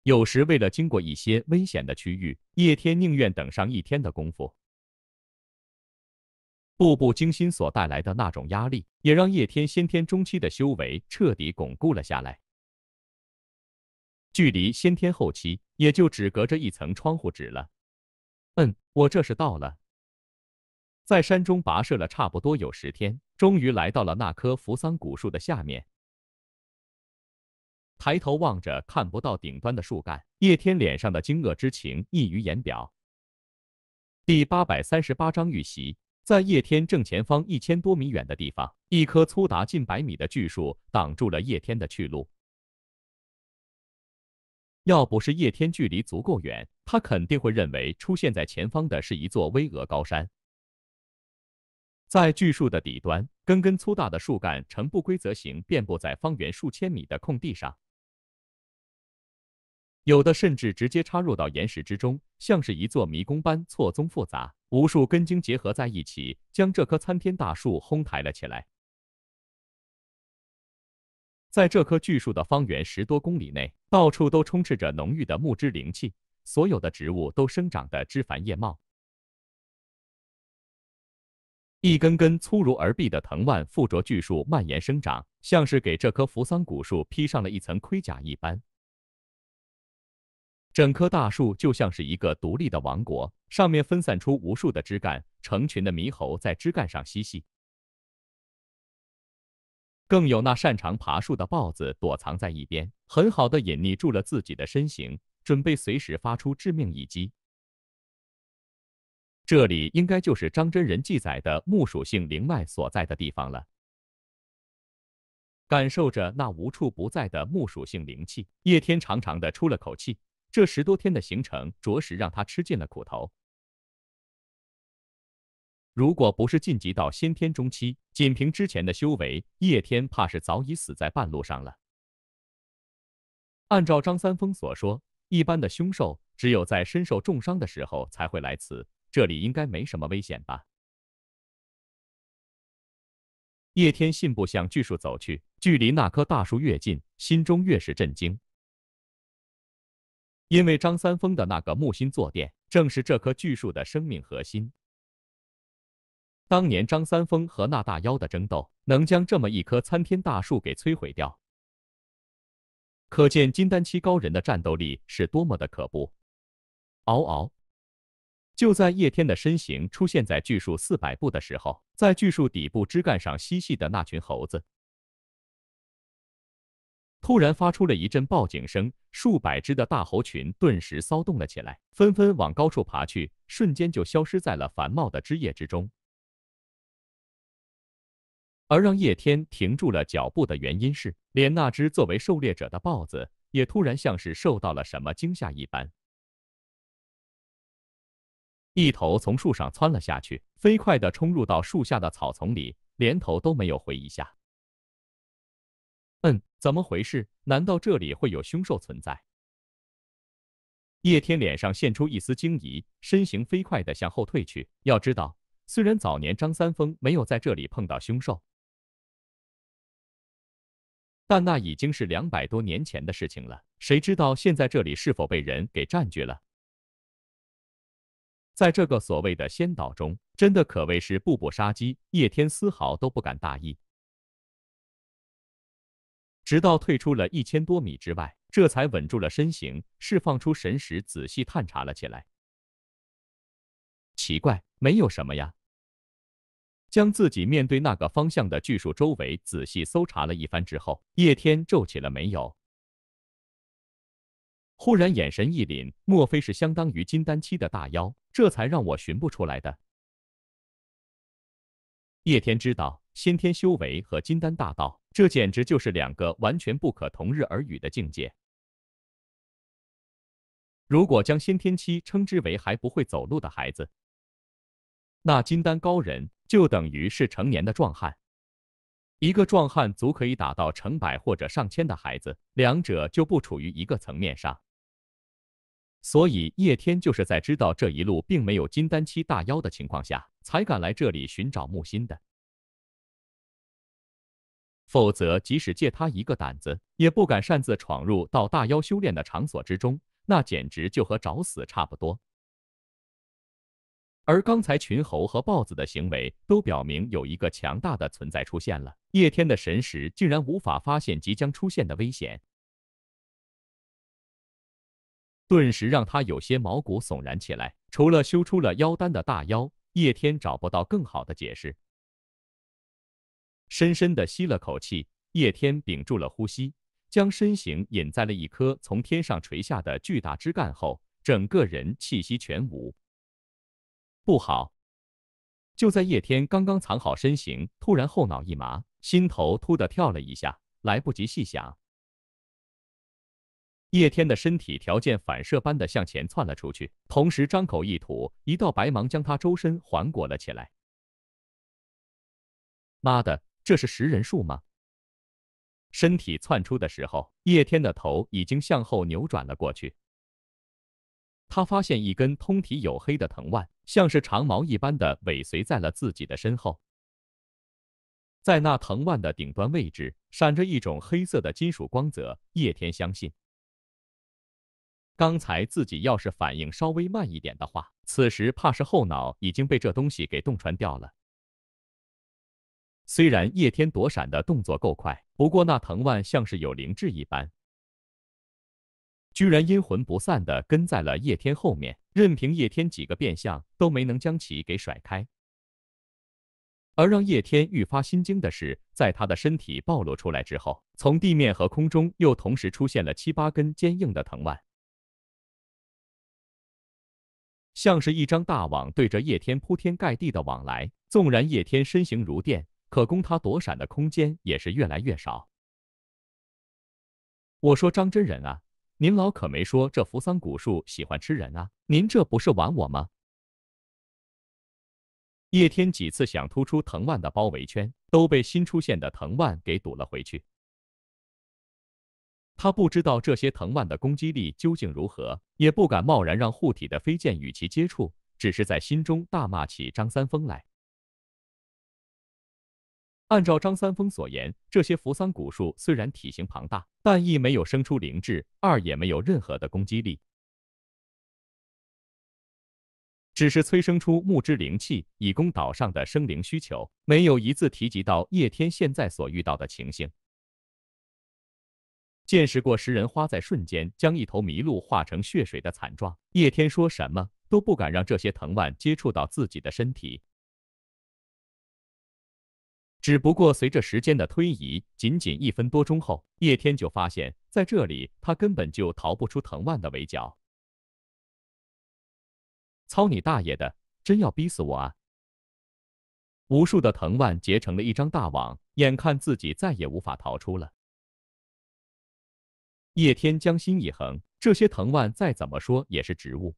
有时为了经过一些危险的区域，叶天宁愿等上一天的功夫。步步惊心所带来的那种压力，也让叶天先天中期的修为彻底巩固了下来。距离先天后期也就只隔着一层窗户纸了。嗯，我这是到了，在山中跋涉了差不多有十天，终于来到了那棵扶桑古树的下面。抬头望着看不到顶端的树干，叶天脸上的惊愕之情溢于言表。第八百三十八章遇袭，在叶天正前方一千多米远的地方，一棵粗达近百米的巨树挡住了叶天的去路。要不是叶天距离足够远，他肯定会认为出现在前方的是一座巍峨高山。在巨树的底端，根根粗大的树干呈不规则形遍布在方圆数千米的空地上，有的甚至直接插入到岩石之中，像是一座迷宫般错综复杂，无数根茎结合在一起，将这棵参天大树轰抬了起来。在这棵巨树的方圆十多公里内，到处都充斥着浓郁的木之灵气，所有的植物都生长得枝繁叶茂。一根根粗如而臂的藤蔓附着巨树蔓延生长，像是给这棵扶桑古树披上了一层盔甲一般。整棵大树就像是一个独立的王国，上面分散出无数的枝干，成群的猕猴在枝干上嬉戏。更有那擅长爬树的豹子躲藏在一边，很好的隐匿住了自己的身形，准备随时发出致命一击。这里应该就是张真人记载的木属性灵脉所在的地方了。感受着那无处不在的木属性灵气，叶天长长的出了口气。这十多天的行程，着实让他吃尽了苦头。如果不是晋级到先天中期，仅凭之前的修为，叶天怕是早已死在半路上了。按照张三丰所说，一般的凶兽只有在身受重伤的时候才会来此，这里应该没什么危险吧？叶天信步向巨树走去，距离那棵大树越近，心中越是震惊，因为张三丰的那个木心坐垫正是这棵巨树的生命核心。当年张三丰和那大妖的争斗，能将这么一棵参天大树给摧毁掉，可见金丹期高人的战斗力是多么的可怖！嗷嗷！就在叶天的身形出现在巨树四百步的时候，在巨树底部枝干上嬉戏的那群猴子，突然发出了一阵报警声，数百只的大猴群顿时骚动了起来，纷纷往高处爬去，瞬间就消失在了繁茂的枝叶之中。而让叶天停住了脚步的原因是，连那只作为狩猎者的豹子也突然像是受到了什么惊吓一般，一头从树上窜了下去，飞快的冲入到树下的草丛里，连头都没有回一下。嗯，怎么回事？难道这里会有凶兽存在？叶天脸上现出一丝惊疑，身形飞快的向后退去。要知道，虽然早年张三丰没有在这里碰到凶兽。但那已经是两百多年前的事情了，谁知道现在这里是否被人给占据了？在这个所谓的仙岛中，真的可谓是步步杀机，叶天丝毫都不敢大意。直到退出了一千多米之外，这才稳住了身形，释放出神识，仔细探查了起来。奇怪，没有什么呀。将自己面对那个方向的巨树周围仔细搜查了一番之后，叶天皱起了眉，头。忽然眼神一凛，莫非是相当于金丹期的大妖，这才让我寻不出来的？叶天知道，先天修为和金丹大道，这简直就是两个完全不可同日而语的境界。如果将先天期称之为还不会走路的孩子。那金丹高人就等于是成年的壮汉，一个壮汉足可以打到成百或者上千的孩子，两者就不处于一个层面上。所以叶天就是在知道这一路并没有金丹期大妖的情况下，才敢来这里寻找木心的。否则，即使借他一个胆子，也不敢擅自闯入到大妖修炼的场所之中，那简直就和找死差不多。而刚才群猴和豹子的行为都表明，有一个强大的存在出现了。叶天的神识竟然无法发现即将出现的危险，顿时让他有些毛骨悚然起来。除了修出了妖丹的大妖，叶天找不到更好的解释。深深的吸了口气，叶天屏住了呼吸，将身形隐在了一棵从天上垂下的巨大枝干后，整个人气息全无。不好！就在叶天刚刚藏好身形，突然后脑一麻，心头突的跳了一下，来不及细想，叶天的身体条件反射般的向前窜了出去，同时张口一吐，一道白芒将他周身环裹了起来。妈的，这是食人树吗？身体窜出的时候，叶天的头已经向后扭转了过去，他发现一根通体黝黑的藤蔓。像是长矛一般的尾随在了自己的身后，在那藤蔓的顶端位置，闪着一种黑色的金属光泽。叶天相信，刚才自己要是反应稍微慢一点的话，此时怕是后脑已经被这东西给洞穿掉了。虽然叶天躲闪的动作够快，不过那藤蔓像是有灵智一般。居然阴魂不散地跟在了叶天后面，任凭叶天几个变相都没能将其给甩开。而让叶天愈发心惊的是，在他的身体暴露出来之后，从地面和空中又同时出现了七八根坚硬的藤蔓，像是一张大网，对着叶天铺天盖地的往来。纵然叶天身形如电，可供他躲闪的空间也是越来越少。我说张真人啊！您老可没说这扶桑古树喜欢吃人啊！您这不是玩我吗？叶天几次想突出藤蔓的包围圈，都被新出现的藤蔓给堵了回去。他不知道这些藤蔓的攻击力究竟如何，也不敢贸然让护体的飞剑与其接触，只是在心中大骂起张三丰来。按照张三丰所言，这些扶桑古树虽然体型庞大，但一没有生出灵智，二也没有任何的攻击力，只是催生出木之灵气以供岛上的生灵需求，没有一字提及到叶天现在所遇到的情形。见识过食人花在瞬间将一头麋鹿化成血水的惨状，叶天说什么都不敢让这些藤蔓接触到自己的身体。只不过随着时间的推移，仅仅一分多钟后，叶天就发现，在这里他根本就逃不出藤蔓的围剿。操你大爷的！真要逼死我啊！无数的藤蔓结成了一张大网，眼看自己再也无法逃出了。叶天将心一横，这些藤蔓再怎么说也是植物，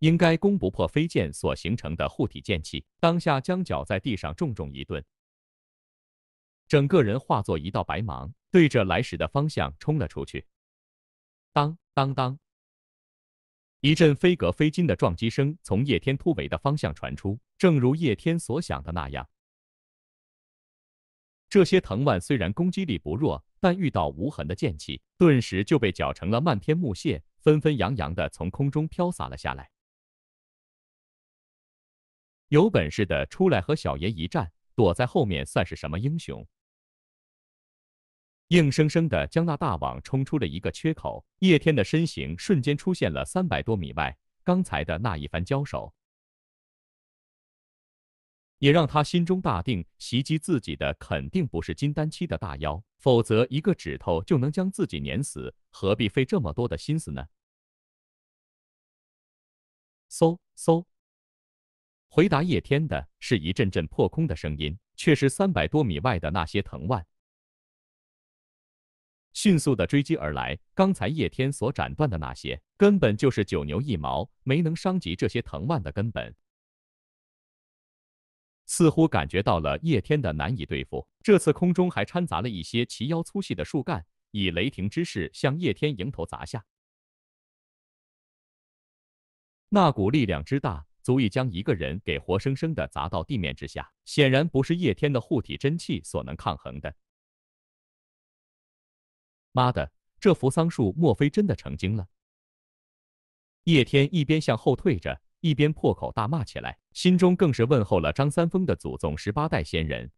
应该攻不破飞剑所形成的护体剑气。当下将脚在地上重重一顿。整个人化作一道白芒，对着来时的方向冲了出去。当当当！一阵飞格飞金的撞击声从叶天突围的方向传出。正如叶天所想的那样，这些藤蔓虽然攻击力不弱，但遇到无痕的剑气，顿时就被搅成了漫天木屑，纷纷扬扬的从空中飘洒了下来。有本事的出来和小爷一战，躲在后面算是什么英雄？硬生生的将那大网冲出了一个缺口，叶天的身形瞬间出现了三百多米外。刚才的那一番交手，也让他心中大定。袭击自己的肯定不是金丹期的大妖，否则一个指头就能将自己碾死，何必费这么多的心思呢？嗖嗖，回答叶天的是一阵阵破空的声音，却是三百多米外的那些藤蔓。迅速的追击而来，刚才叶天所斩断的那些根本就是九牛一毛，没能伤及这些藤蔓的根本。似乎感觉到了叶天的难以对付，这次空中还掺杂了一些齐腰粗细的树干，以雷霆之势向叶天迎头砸下。那股力量之大，足以将一个人给活生生的砸到地面之下，显然不是叶天的护体真气所能抗衡的。妈的，这扶桑树莫非真的成精了？叶天一边向后退着，一边破口大骂起来，心中更是问候了张三丰的祖宗十八代先人。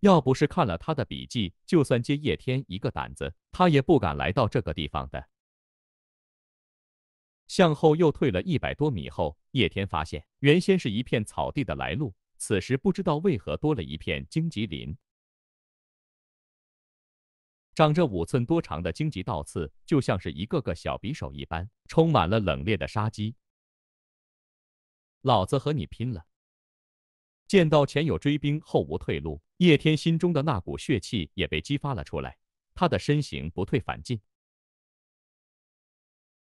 要不是看了他的笔记，就算借叶天一个胆子，他也不敢来到这个地方的。向后又退了一百多米后，叶天发现原先是一片草地的来路，此时不知道为何多了一片荆棘林。长着五寸多长的荆棘倒刺，就像是一个个小匕首一般，充满了冷冽的杀机。老子和你拼了！见到前有追兵，后无退路，叶天心中的那股血气也被激发了出来，他的身形不退反进，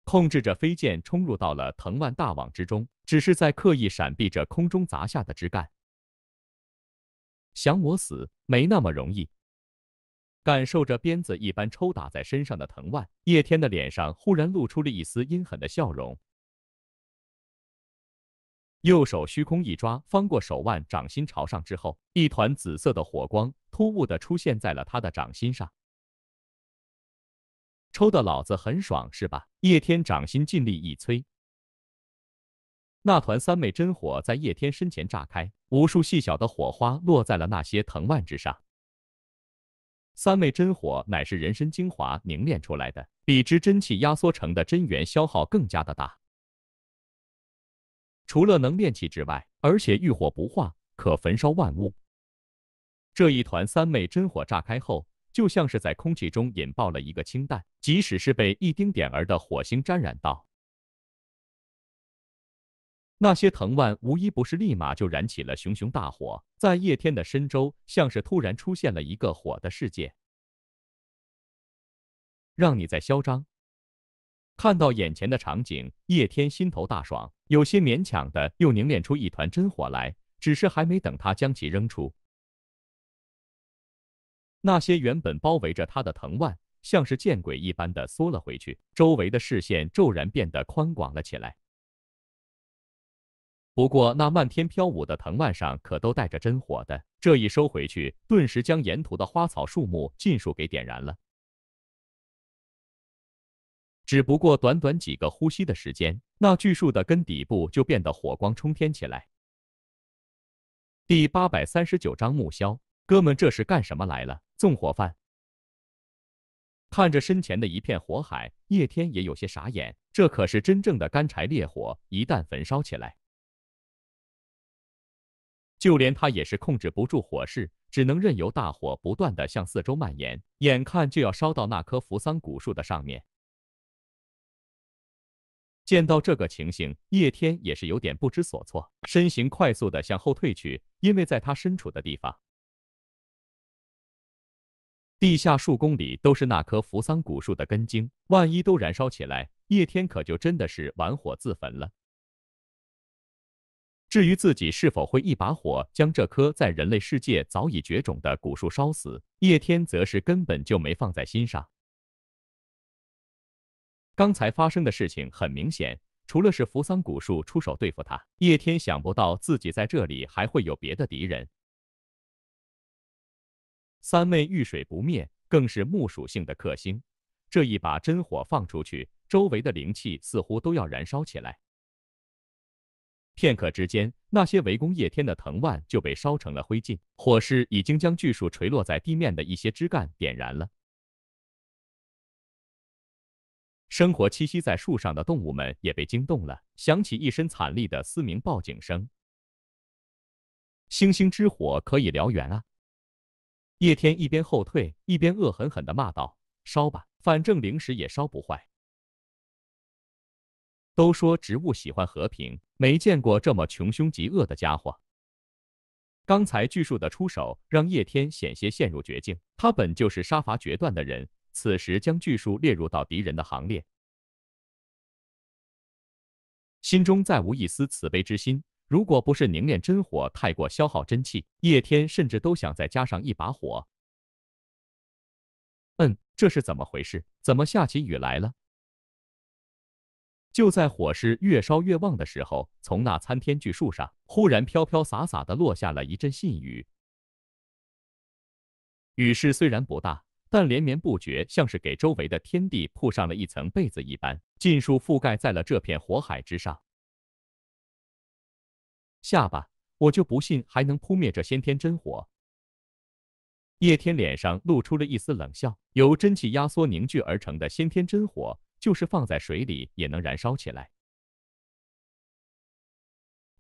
控制着飞剑冲入到了藤蔓大网之中，只是在刻意闪避着空中砸下的枝干。想我死，没那么容易！感受着鞭子一般抽打在身上的藤蔓，叶天的脸上忽然露出了一丝阴狠的笑容。右手虚空一抓，翻过手腕，掌心朝上之后，一团紫色的火光突兀的出现在了他的掌心上。抽的老子很爽是吧？叶天掌心尽力一催，那团三昧真火在叶天身前炸开，无数细小的火花落在了那些藤蔓之上。三昧真火乃是人身精华凝炼出来的，比之真气压缩成的真元消耗更加的大。除了能炼气之外，而且遇火不化，可焚烧万物。这一团三昧真火炸开后，就像是在空气中引爆了一个氢弹，即使是被一丁点儿的火星沾染到。那些藤蔓无一不是立马就燃起了熊熊大火，在叶天的身周，像是突然出现了一个火的世界，让你再嚣张。看到眼前的场景，叶天心头大爽，有些勉强的又凝练出一团真火来。只是还没等他将其扔出，那些原本包围着他的藤蔓，像是见鬼一般的缩了回去，周围的视线骤然变得宽广了起来。不过那漫天飘舞的藤蔓上可都带着真火的，这一收回去，顿时将沿途的花草树木尽数给点燃了。只不过短短几个呼吸的时间，那巨树的根底部就变得火光冲天起来。第八百三十九章木枭，哥们这是干什么来了？纵火犯！看着身前的一片火海，叶天也有些傻眼，这可是真正的干柴烈火，一旦焚烧起来。就连他也是控制不住火势，只能任由大火不断的向四周蔓延，眼看就要烧到那棵扶桑古树的上面。见到这个情形，叶天也是有点不知所措，身形快速的向后退去，因为在他身处的地方，地下数公里都是那棵扶桑古树的根茎，万一都燃烧起来，叶天可就真的是玩火自焚了。至于自己是否会一把火将这棵在人类世界早已绝种的古树烧死，叶天则是根本就没放在心上。刚才发生的事情很明显，除了是扶桑古树出手对付他，叶天想不到自己在这里还会有别的敌人。三昧遇水不灭，更是木属性的克星。这一把真火放出去，周围的灵气似乎都要燃烧起来。片刻之间，那些围攻叶天的藤蔓就被烧成了灰烬。火势已经将巨树垂落在地面的一些枝干点燃了。生活栖息在树上的动物们也被惊动了，响起一声惨厉的嘶鸣报警声。星星之火可以燎原啊！叶天一边后退，一边恶狠狠的骂道：“烧吧，反正零食也烧不坏。”都说植物喜欢和平，没见过这么穷凶极恶的家伙。刚才巨树的出手，让叶天险些陷入绝境。他本就是杀伐决断的人，此时将巨树列入到敌人的行列，心中再无一丝慈悲之心。如果不是凝练真火太过消耗真气，叶天甚至都想再加上一把火。嗯，这是怎么回事？怎么下起雨来了？就在火势越烧越旺的时候，从那参天巨树上忽然飘飘洒洒地落下了一阵细雨。雨势虽然不大，但连绵不绝，像是给周围的天地铺上了一层被子一般，尽数覆盖在了这片火海之上。下吧，我就不信还能扑灭这先天真火。叶天脸上露出了一丝冷笑，由真气压缩凝聚而成的先天真火。就是放在水里也能燃烧起来。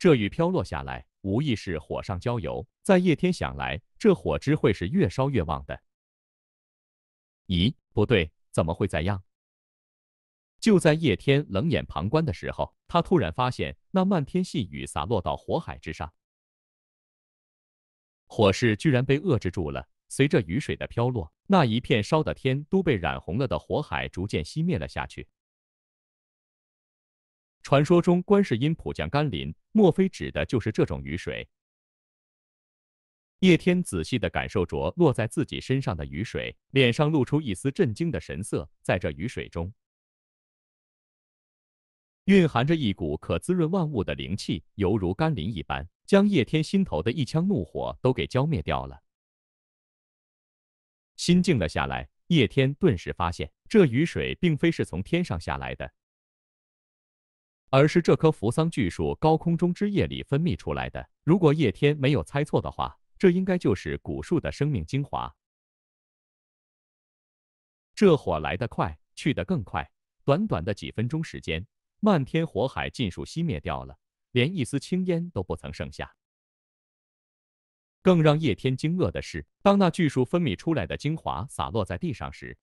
这雨飘落下来，无疑是火上浇油。在叶天想来，这火只会是越烧越旺的。咦，不对，怎么会这样？就在叶天冷眼旁观的时候，他突然发现那漫天细雨洒落到火海之上，火势居然被遏制住了。随着雨水的飘落，那一片烧的天都被染红了的火海逐渐熄灭了下去。传说中观世音普降甘霖，莫非指的就是这种雨水？叶天仔细的感受着落在自己身上的雨水，脸上露出一丝震惊的神色。在这雨水中，蕴含着一股可滋润万物的灵气，犹如甘霖一般，将叶天心头的一腔怒火都给浇灭掉了。心静了下来，叶天顿时发现，这雨水并非是从天上下来的，而是这棵扶桑巨树高空中枝叶里分泌出来的。如果叶天没有猜错的话，这应该就是古树的生命精华。这火来得快，去得更快，短短的几分钟时间，漫天火海尽数熄灭掉了，连一丝青烟都不曾剩下。更让叶天惊愕的是，当那巨树分泌出来的精华洒落在地上时，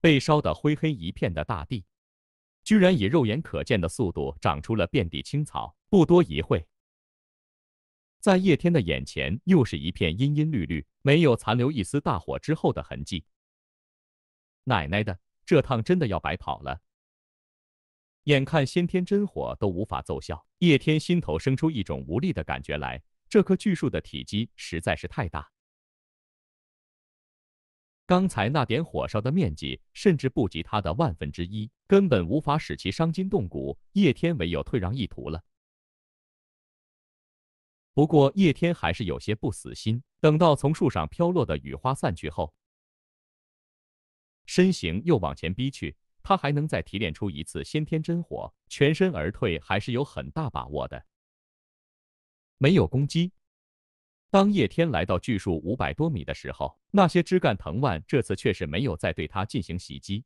被烧得灰黑一片的大地，居然以肉眼可见的速度长出了遍地青草。不多一会，在叶天的眼前又是一片阴阴绿绿，没有残留一丝大火之后的痕迹。奶奶的，这趟真的要白跑了！眼看先天真火都无法奏效，叶天心头生出一种无力的感觉来。这棵巨树的体积实在是太大，刚才那点火烧的面积甚至不及它的万分之一，根本无法使其伤筋动骨。叶天唯有退让一途了。不过叶天还是有些不死心，等到从树上飘落的雨花散去后，身形又往前逼去。他还能再提炼出一次先天真火，全身而退还是有很大把握的。没有攻击。当叶天来到巨树五百多米的时候，那些枝干藤蔓这次却是没有再对他进行袭击。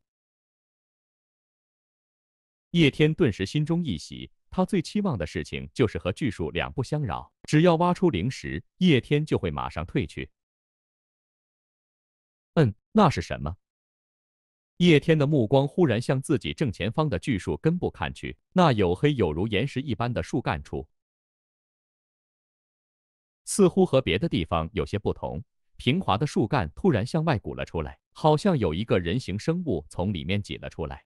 叶天顿时心中一喜，他最期望的事情就是和巨树两不相扰，只要挖出灵石，叶天就会马上退去。嗯，那是什么？叶天的目光忽然向自己正前方的巨树根部看去，那黝黑有如岩石一般的树干处，似乎和别的地方有些不同。平滑的树干突然向外鼓了出来，好像有一个人形生物从里面挤了出来。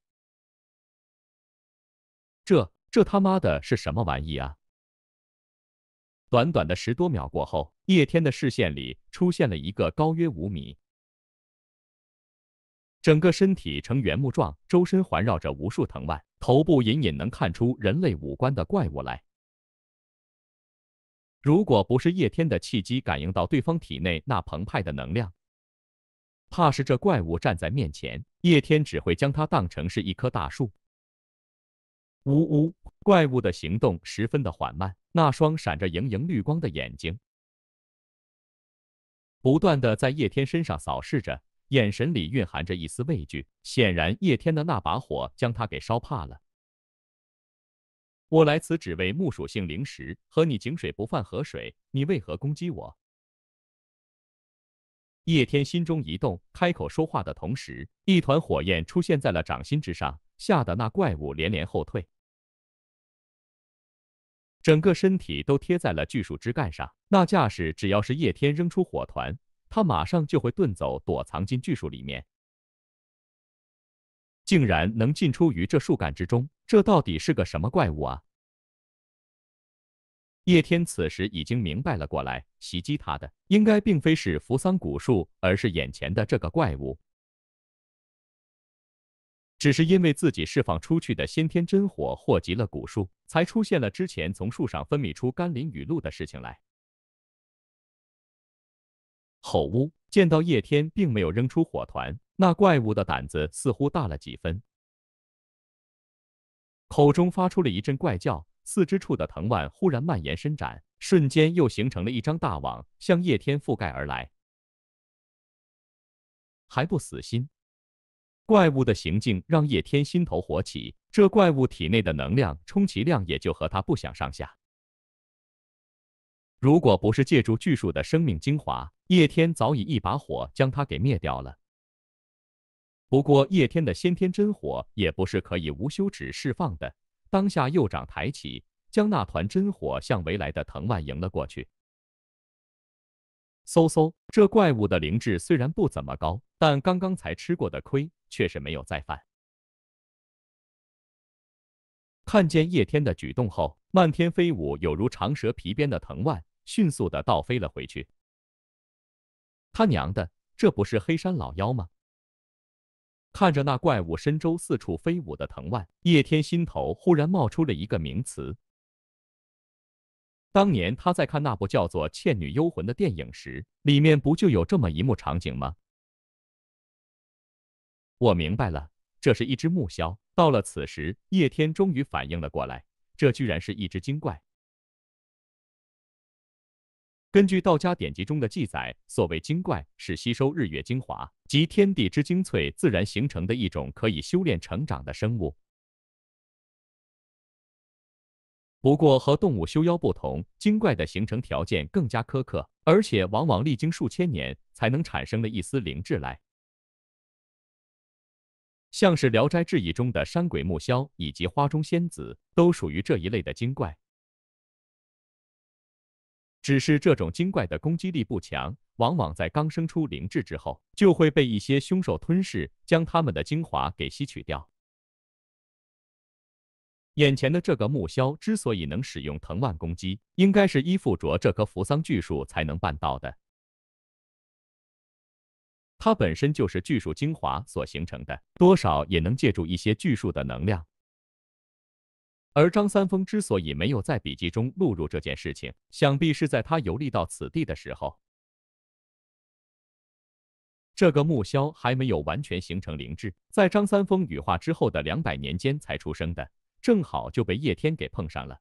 这这他妈的是什么玩意啊？短短的十多秒过后，叶天的视线里出现了一个高约五米。整个身体呈圆木状，周身环绕着无数藤蔓，头部隐隐能看出人类五官的怪物来。如果不是叶天的契机感应到对方体内那澎湃的能量，怕是这怪物站在面前，叶天只会将它当成是一棵大树。呜呜，怪物的行动十分的缓慢，那双闪着莹莹绿光的眼睛，不断的在叶天身上扫视着。眼神里蕴含着一丝畏惧，显然叶天的那把火将他给烧怕了。我来此只为木属性灵石，和你井水不犯河水，你为何攻击我？叶天心中一动，开口说话的同时，一团火焰出现在了掌心之上，吓得那怪物连连后退，整个身体都贴在了巨树枝干上。那架势，只要是叶天扔出火团。他马上就会遁走，躲藏进巨树里面。竟然能进出于这树干之中，这到底是个什么怪物啊？叶天此时已经明白了过来，袭击他的应该并非是扶桑古树，而是眼前的这个怪物。只是因为自己释放出去的先天真火祸及了古树，才出现了之前从树上分泌出甘霖雨露的事情来。吼！呜！见到叶天并没有扔出火团，那怪物的胆子似乎大了几分，口中发出了一阵怪叫，四肢处的藤蔓忽然蔓延伸展，瞬间又形成了一张大网，向叶天覆盖而来。还不死心！怪物的行径让叶天心头火起，这怪物体内的能量充其量也就和他不相上下，如果不是借助巨树的生命精华，叶天早已一把火将它给灭掉了。不过，叶天的先天真火也不是可以无休止释放的。当下右掌抬起，将那团真火向围来的藤蔓迎了过去。嗖嗖！这怪物的灵智虽然不怎么高，但刚刚才吃过的亏却是没有再犯。看见叶天的举动后，漫天飞舞、有如长蛇皮鞭的藤蔓迅速的倒飞了回去。他娘的，这不是黑山老妖吗？看着那怪物身周四处飞舞的藤蔓，叶天心头忽然冒出了一个名词。当年他在看那部叫做《倩女幽魂》的电影时，里面不就有这么一幕场景吗？我明白了，这是一只木枭。到了此时，叶天终于反应了过来，这居然是一只精怪。根据道家典籍中的记载，所谓精怪是吸收日月精华及天地之精粹，自然形成的一种可以修炼成长的生物。不过和动物修妖不同，精怪的形成条件更加苛刻，而且往往历经数千年才能产生了一丝灵智来。像是《聊斋志异》中的山鬼木萧以及花中仙子，都属于这一类的精怪。只是这种精怪的攻击力不强，往往在刚生出灵智之后，就会被一些凶兽吞噬，将它们的精华给吸取掉。眼前的这个木枭之所以能使用藤蔓攻击，应该是依附着这棵扶桑巨树才能办到的。它本身就是巨树精华所形成的，多少也能借助一些巨树的能量。而张三丰之所以没有在笔记中录入这件事情，想必是在他游历到此地的时候，这个木枭还没有完全形成灵智，在张三丰羽化之后的两百年间才出生的，正好就被叶天给碰上了。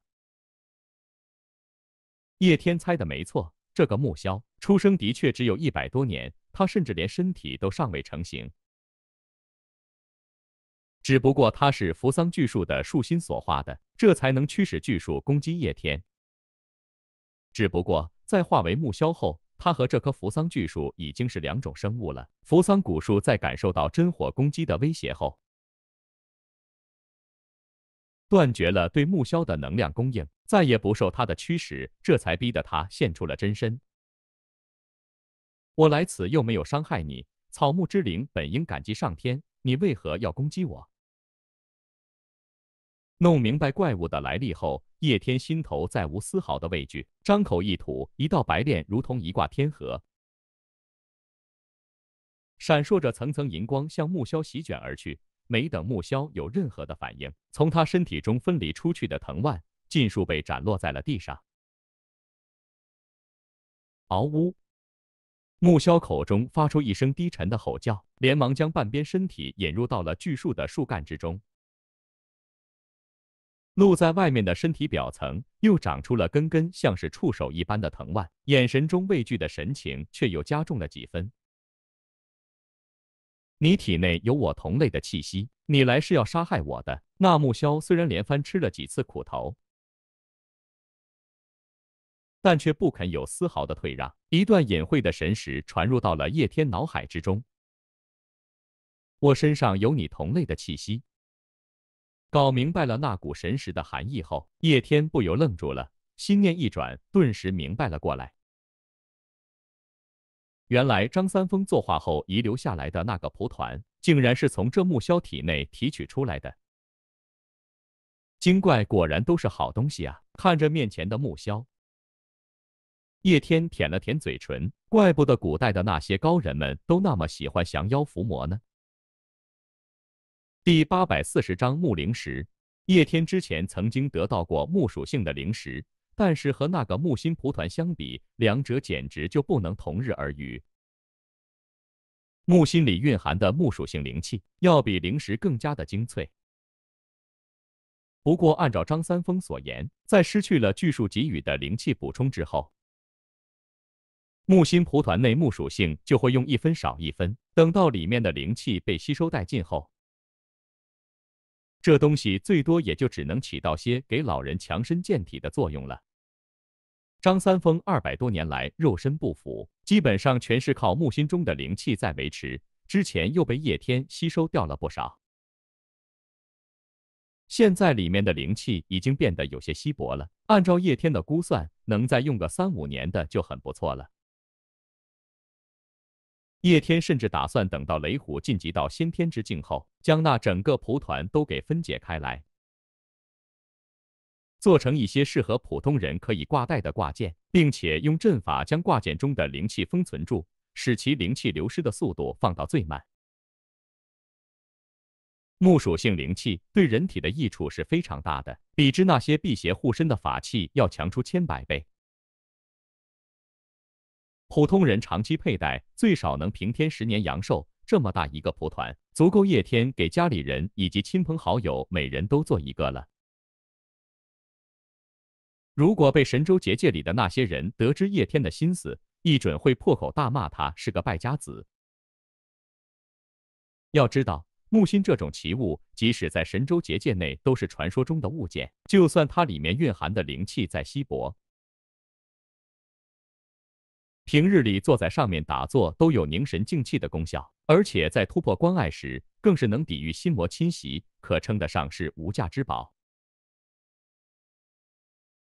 叶天猜的没错，这个木枭出生的确只有一百多年，他甚至连身体都尚未成型，只不过他是扶桑巨树的树心所化的。这才能驱使巨树攻击叶天。只不过在化为木枭后，他和这棵扶桑巨树已经是两种生物了。扶桑古树在感受到真火攻击的威胁后，断绝了对木枭的能量供应，再也不受它的驱使，这才逼得它现出了真身。我来此又没有伤害你，草木之灵本应感激上天，你为何要攻击我？弄明白怪物的来历后，叶天心头再无丝毫的畏惧，张口一吐，一道白链如同一挂天河，闪烁着层层银光，向木萧席卷而去。没等木萧有任何的反应，从他身体中分离出去的藤蔓尽数被斩落在了地上。嗷呜！木萧口中发出一声低沉的吼叫，连忙将半边身体引入到了巨树的树干之中。露在外面的身体表层又长出了根根像是触手一般的藤蔓，眼神中畏惧的神情却又加重了几分。你体内有我同类的气息，你来是要杀害我的。那木枭虽然连番吃了几次苦头，但却不肯有丝毫的退让。一段隐晦的神识传入到了叶天脑海之中。我身上有你同类的气息。搞明白了那股神识的含义后，叶天不由愣住了，心念一转，顿时明白了过来。原来张三丰作画后遗留下来的那个蒲团，竟然是从这木枭体内提取出来的。精怪果然都是好东西啊！看着面前的木枭，叶天舔了舔嘴唇，怪不得古代的那些高人们都那么喜欢降妖伏魔呢。第八百四十章木灵石。叶天之前曾经得到过木属性的灵石，但是和那个木心蒲团相比，两者简直就不能同日而语。木心里蕴含的木属性灵气，要比灵石更加的精粹。不过，按照张三丰所言，在失去了巨树给予的灵气补充之后，木心蒲团内木属性就会用一分少一分，等到里面的灵气被吸收殆尽后。这东西最多也就只能起到些给老人强身健体的作用了。张三丰二百多年来肉身不腐，基本上全是靠木心中的灵气在维持，之前又被叶天吸收掉了不少，现在里面的灵气已经变得有些稀薄了。按照叶天的估算，能再用个三五年的就很不错了。叶天甚至打算等到雷虎晋级到先天之境后，将那整个蒲团都给分解开来，做成一些适合普通人可以挂带的挂件，并且用阵法将挂件中的灵气封存住，使其灵气流失的速度放到最慢。木属性灵气对人体的益处是非常大的，比之那些辟邪护身的法器要强出千百倍。普通人长期佩戴，最少能平添十年阳寿。这么大一个蒲团，足够叶天给家里人以及亲朋好友每人都做一个了。如果被神州结界里的那些人得知叶天的心思，一准会破口大骂他是个败家子。要知道，木心这种奇物，即使在神州结界内都是传说中的物件，就算它里面蕴含的灵气再稀薄。平日里坐在上面打坐都有凝神静气的功效，而且在突破关隘时更是能抵御心魔侵袭，可称得上是无价之宝。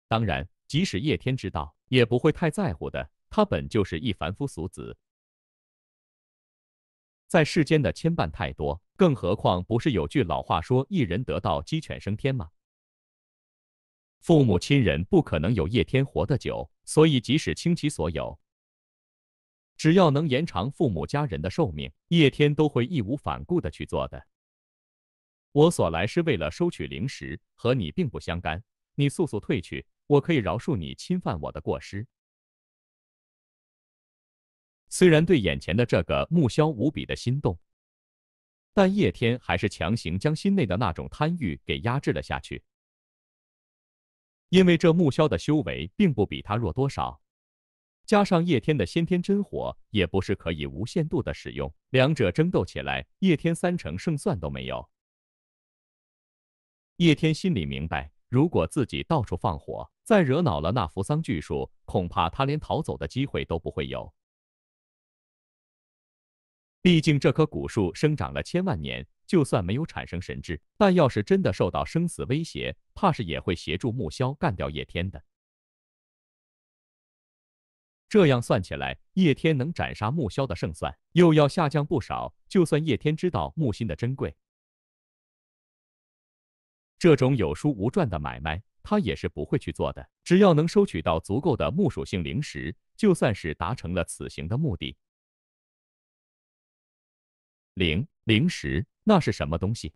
当然，即使叶天知道，也不会太在乎的。他本就是一凡夫俗子，在世间的牵绊太多，更何况不是有句老话说“一人得道，鸡犬升天”吗？父母亲人不可能有叶天活得久，所以即使倾其所有。只要能延长父母家人的寿命，叶天都会义无反顾的去做的。我所来是为了收取灵石，和你并不相干，你速速退去，我可以饶恕你侵犯我的过失。虽然对眼前的这个木萧无比的心动，但叶天还是强行将心内的那种贪欲给压制了下去，因为这木萧的修为并不比他弱多少。加上叶天的先天真火，也不是可以无限度的使用。两者争斗起来，叶天三成胜算都没有。叶天心里明白，如果自己到处放火，再惹恼了那扶桑巨树，恐怕他连逃走的机会都不会有。毕竟这棵古树生长了千万年，就算没有产生神智，但要是真的受到生死威胁，怕是也会协助木萧干掉叶天的。这样算起来，叶天能斩杀木萧的胜算又要下降不少。就算叶天知道木心的珍贵，这种有输无赚的买卖，他也是不会去做的。只要能收取到足够的木属性灵石，就算是达成了此行的目的。灵灵石，那是什么东西？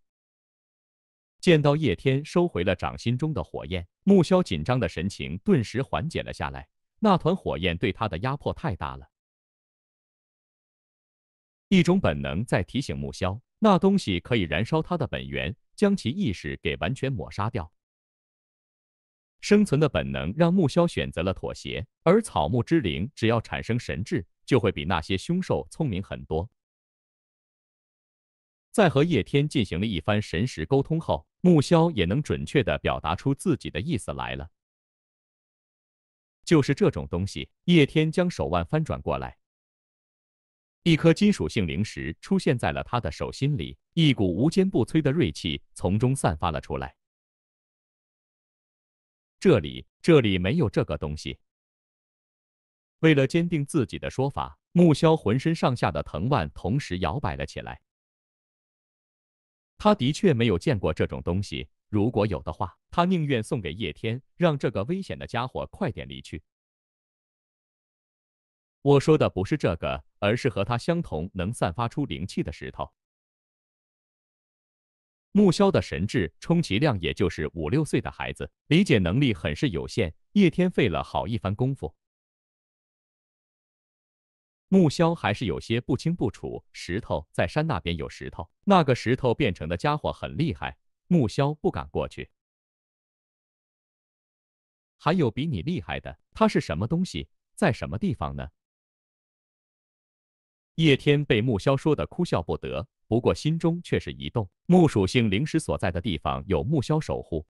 见到叶天收回了掌心中的火焰，木枭紧张的神情顿时缓解了下来。那团火焰对他的压迫太大了，一种本能在提醒木萧，那东西可以燃烧他的本源，将其意识给完全抹杀掉。生存的本能让木萧选择了妥协，而草木之灵只要产生神智，就会比那些凶兽聪明很多。在和叶天进行了一番神识沟通后，木萧也能准确的表达出自己的意思来了。就是这种东西。叶天将手腕翻转过来，一颗金属性灵石出现在了他的手心里，一股无坚不摧的锐气从中散发了出来。这里，这里没有这个东西。为了坚定自己的说法，木萧浑身上下的藤蔓同时摇摆了起来。他的确没有见过这种东西。如果有的话，他宁愿送给叶天，让这个危险的家伙快点离去。我说的不是这个，而是和他相同能散发出灵气的石头。木萧的神智充其量也就是五六岁的孩子，理解能力很是有限。叶天费了好一番功夫，木萧还是有些不清不楚。石头在山那边有石头，那个石头变成的家伙很厉害。木萧不敢过去，还有比你厉害的？他是什么东西？在什么地方呢？叶天被木萧说的哭笑不得，不过心中却是移动木属性灵石所在的地方有木萧守护，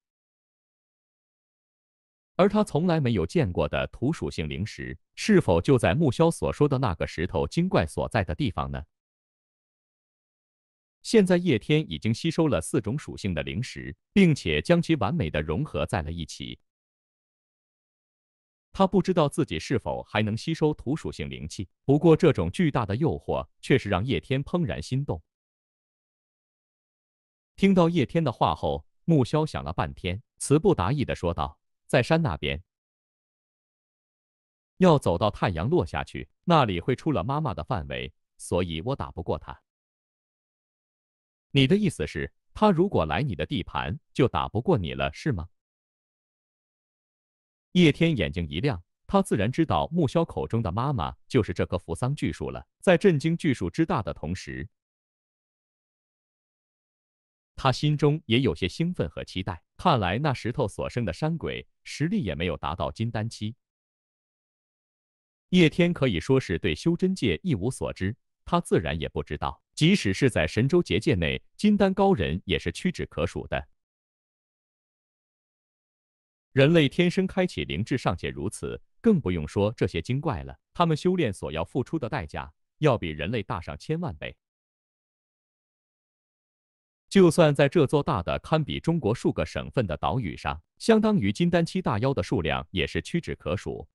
而他从来没有见过的土属性灵石，是否就在木萧所说的那个石头精怪所在的地方呢？现在叶天已经吸收了四种属性的灵石，并且将其完美的融合在了一起。他不知道自己是否还能吸收土属性灵气，不过这种巨大的诱惑却是让叶天怦然心动。听到叶天的话后，木萧想了半天，词不达意的说道：“在山那边，要走到太阳落下去那里会出了妈妈的范围，所以我打不过他。”你的意思是，他如果来你的地盘，就打不过你了，是吗？叶天眼睛一亮，他自然知道木萧口中的妈妈就是这棵扶桑巨树了。在震惊巨树之大的同时，他心中也有些兴奋和期待。看来那石头所生的山鬼实力也没有达到金丹期。叶天可以说是对修真界一无所知，他自然也不知道。即使是在神州结界内，金丹高人也是屈指可数的。人类天生开启灵智尚且如此，更不用说这些精怪了。他们修炼所要付出的代价，要比人类大上千万倍。就算在这座大的堪比中国数个省份的岛屿上，相当于金丹期大妖的数量也是屈指可数，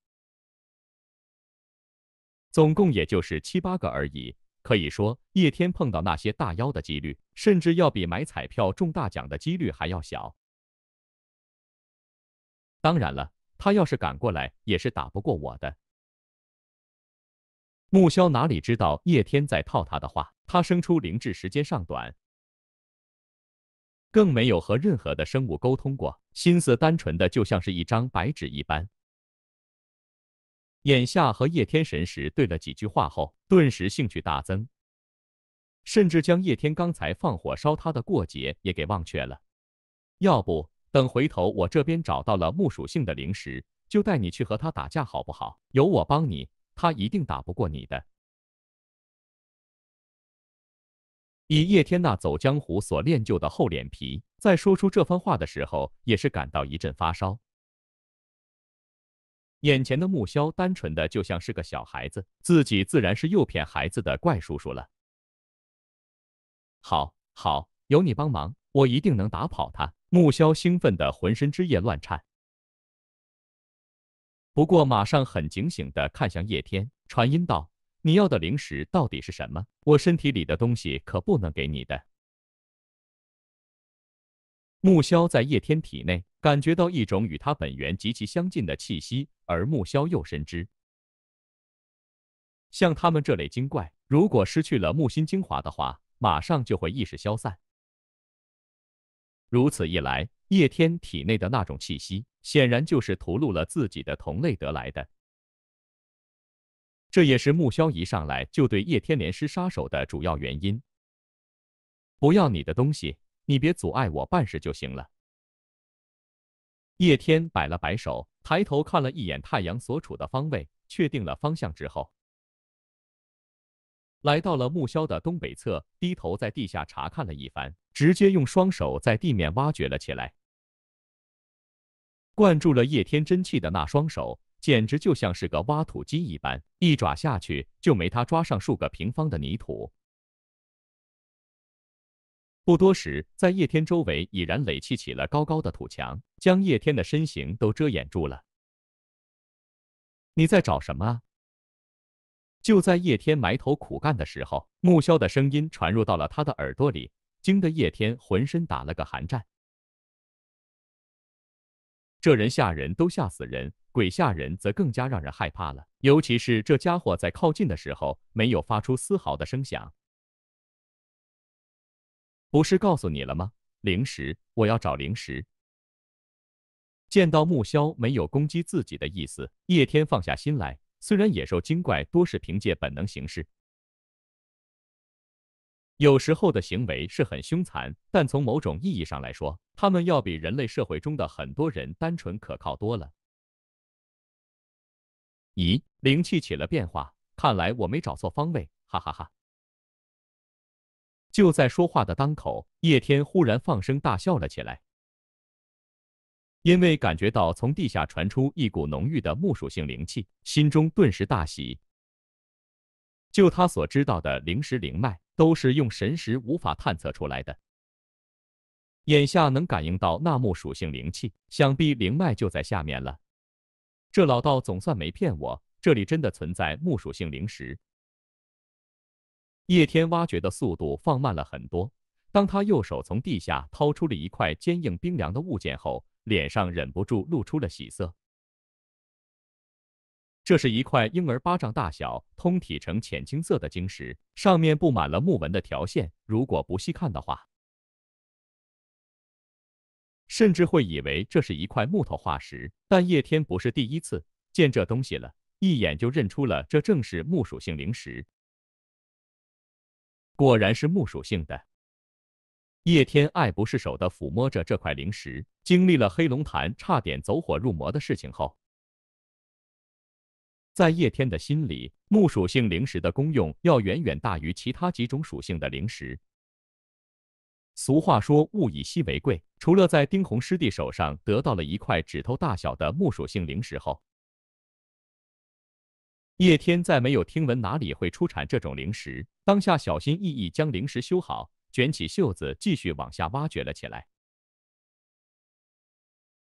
总共也就是七八个而已。可以说，叶天碰到那些大妖的几率，甚至要比买彩票中大奖的几率还要小。当然了，他要是赶过来，也是打不过我的。木萧哪里知道叶天在套他的话？他生出灵智时间尚短，更没有和任何的生物沟通过，心思单纯的就像是一张白纸一般。眼下和叶天神石对了几句话后，顿时兴趣大增，甚至将叶天刚才放火烧他的过节也给忘却了。要不等回头我这边找到了木属性的灵石，就带你去和他打架好不好？有我帮你，他一定打不过你的。以叶天那走江湖所练就的厚脸皮，在说出这番话的时候，也是感到一阵发烧。眼前的木萧单纯的就像是个小孩子，自己自然是诱骗孩子的怪叔叔了。好好，有你帮忙，我一定能打跑他。木萧兴奋的浑身枝叶乱颤，不过马上很警醒的看向叶天，传音道：“你要的灵石到底是什么？我身体里的东西可不能给你的。”木萧在叶天体内感觉到一种与他本源极其相近的气息。而木萧又深知，像他们这类精怪，如果失去了木心精华的话，马上就会意识消散。如此一来，叶天体内的那种气息，显然就是屠戮了自己的同类得来的。这也是木萧一上来就对叶天连施杀手的主要原因。不要你的东西，你别阻碍我办事就行了。叶天摆了摆手。抬头看了一眼太阳所处的方位，确定了方向之后，来到了木霄的东北侧，低头在地下查看了一番，直接用双手在地面挖掘了起来。灌注了叶天真气的那双手，简直就像是个挖土机一般，一爪下去就没他抓上数个平方的泥土。不多时，在叶天周围已然垒砌起了高高的土墙，将叶天的身形都遮掩住了。你在找什么啊？就在叶天埋头苦干的时候，木萧的声音传入到了他的耳朵里，惊得叶天浑身打了个寒战。这人吓人都吓死人，鬼吓人则更加让人害怕了。尤其是这家伙在靠近的时候，没有发出丝毫的声响。不是告诉你了吗？灵石，我要找灵石。见到木萧没有攻击自己的意思，叶天放下心来。虽然野兽精怪多是凭借本能行事，有时候的行为是很凶残，但从某种意义上来说，他们要比人类社会中的很多人单纯可靠多了。咦，灵气起了变化，看来我没找错方位，哈哈哈。就在说话的当口，叶天忽然放声大笑了起来，因为感觉到从地下传出一股浓郁的木属性灵气，心中顿时大喜。就他所知道的灵石灵脉，都是用神识无法探测出来的，眼下能感应到那木属性灵气，想必灵脉就在下面了。这老道总算没骗我，这里真的存在木属性灵石。叶天挖掘的速度放慢了很多。当他右手从地下掏出了一块坚硬冰凉的物件后，脸上忍不住露出了喜色。这是一块婴儿巴掌大小、通体呈浅青色的晶石，上面布满了木纹的条线。如果不细看的话，甚至会以为这是一块木头化石。但叶天不是第一次见这东西了，一眼就认出了，这正是木属性灵石。果然是木属性的，叶天爱不释手的抚摸着这块灵石。经历了黑龙潭差点走火入魔的事情后，在叶天的心里，木属性灵石的功用要远远大于其他几种属性的灵石。俗话说物以稀为贵，除了在丁红师弟手上得到了一块指头大小的木属性灵石后。叶天再没有听闻哪里会出产这种灵石，当下小心翼翼将灵石修好，卷起袖子继续往下挖掘了起来。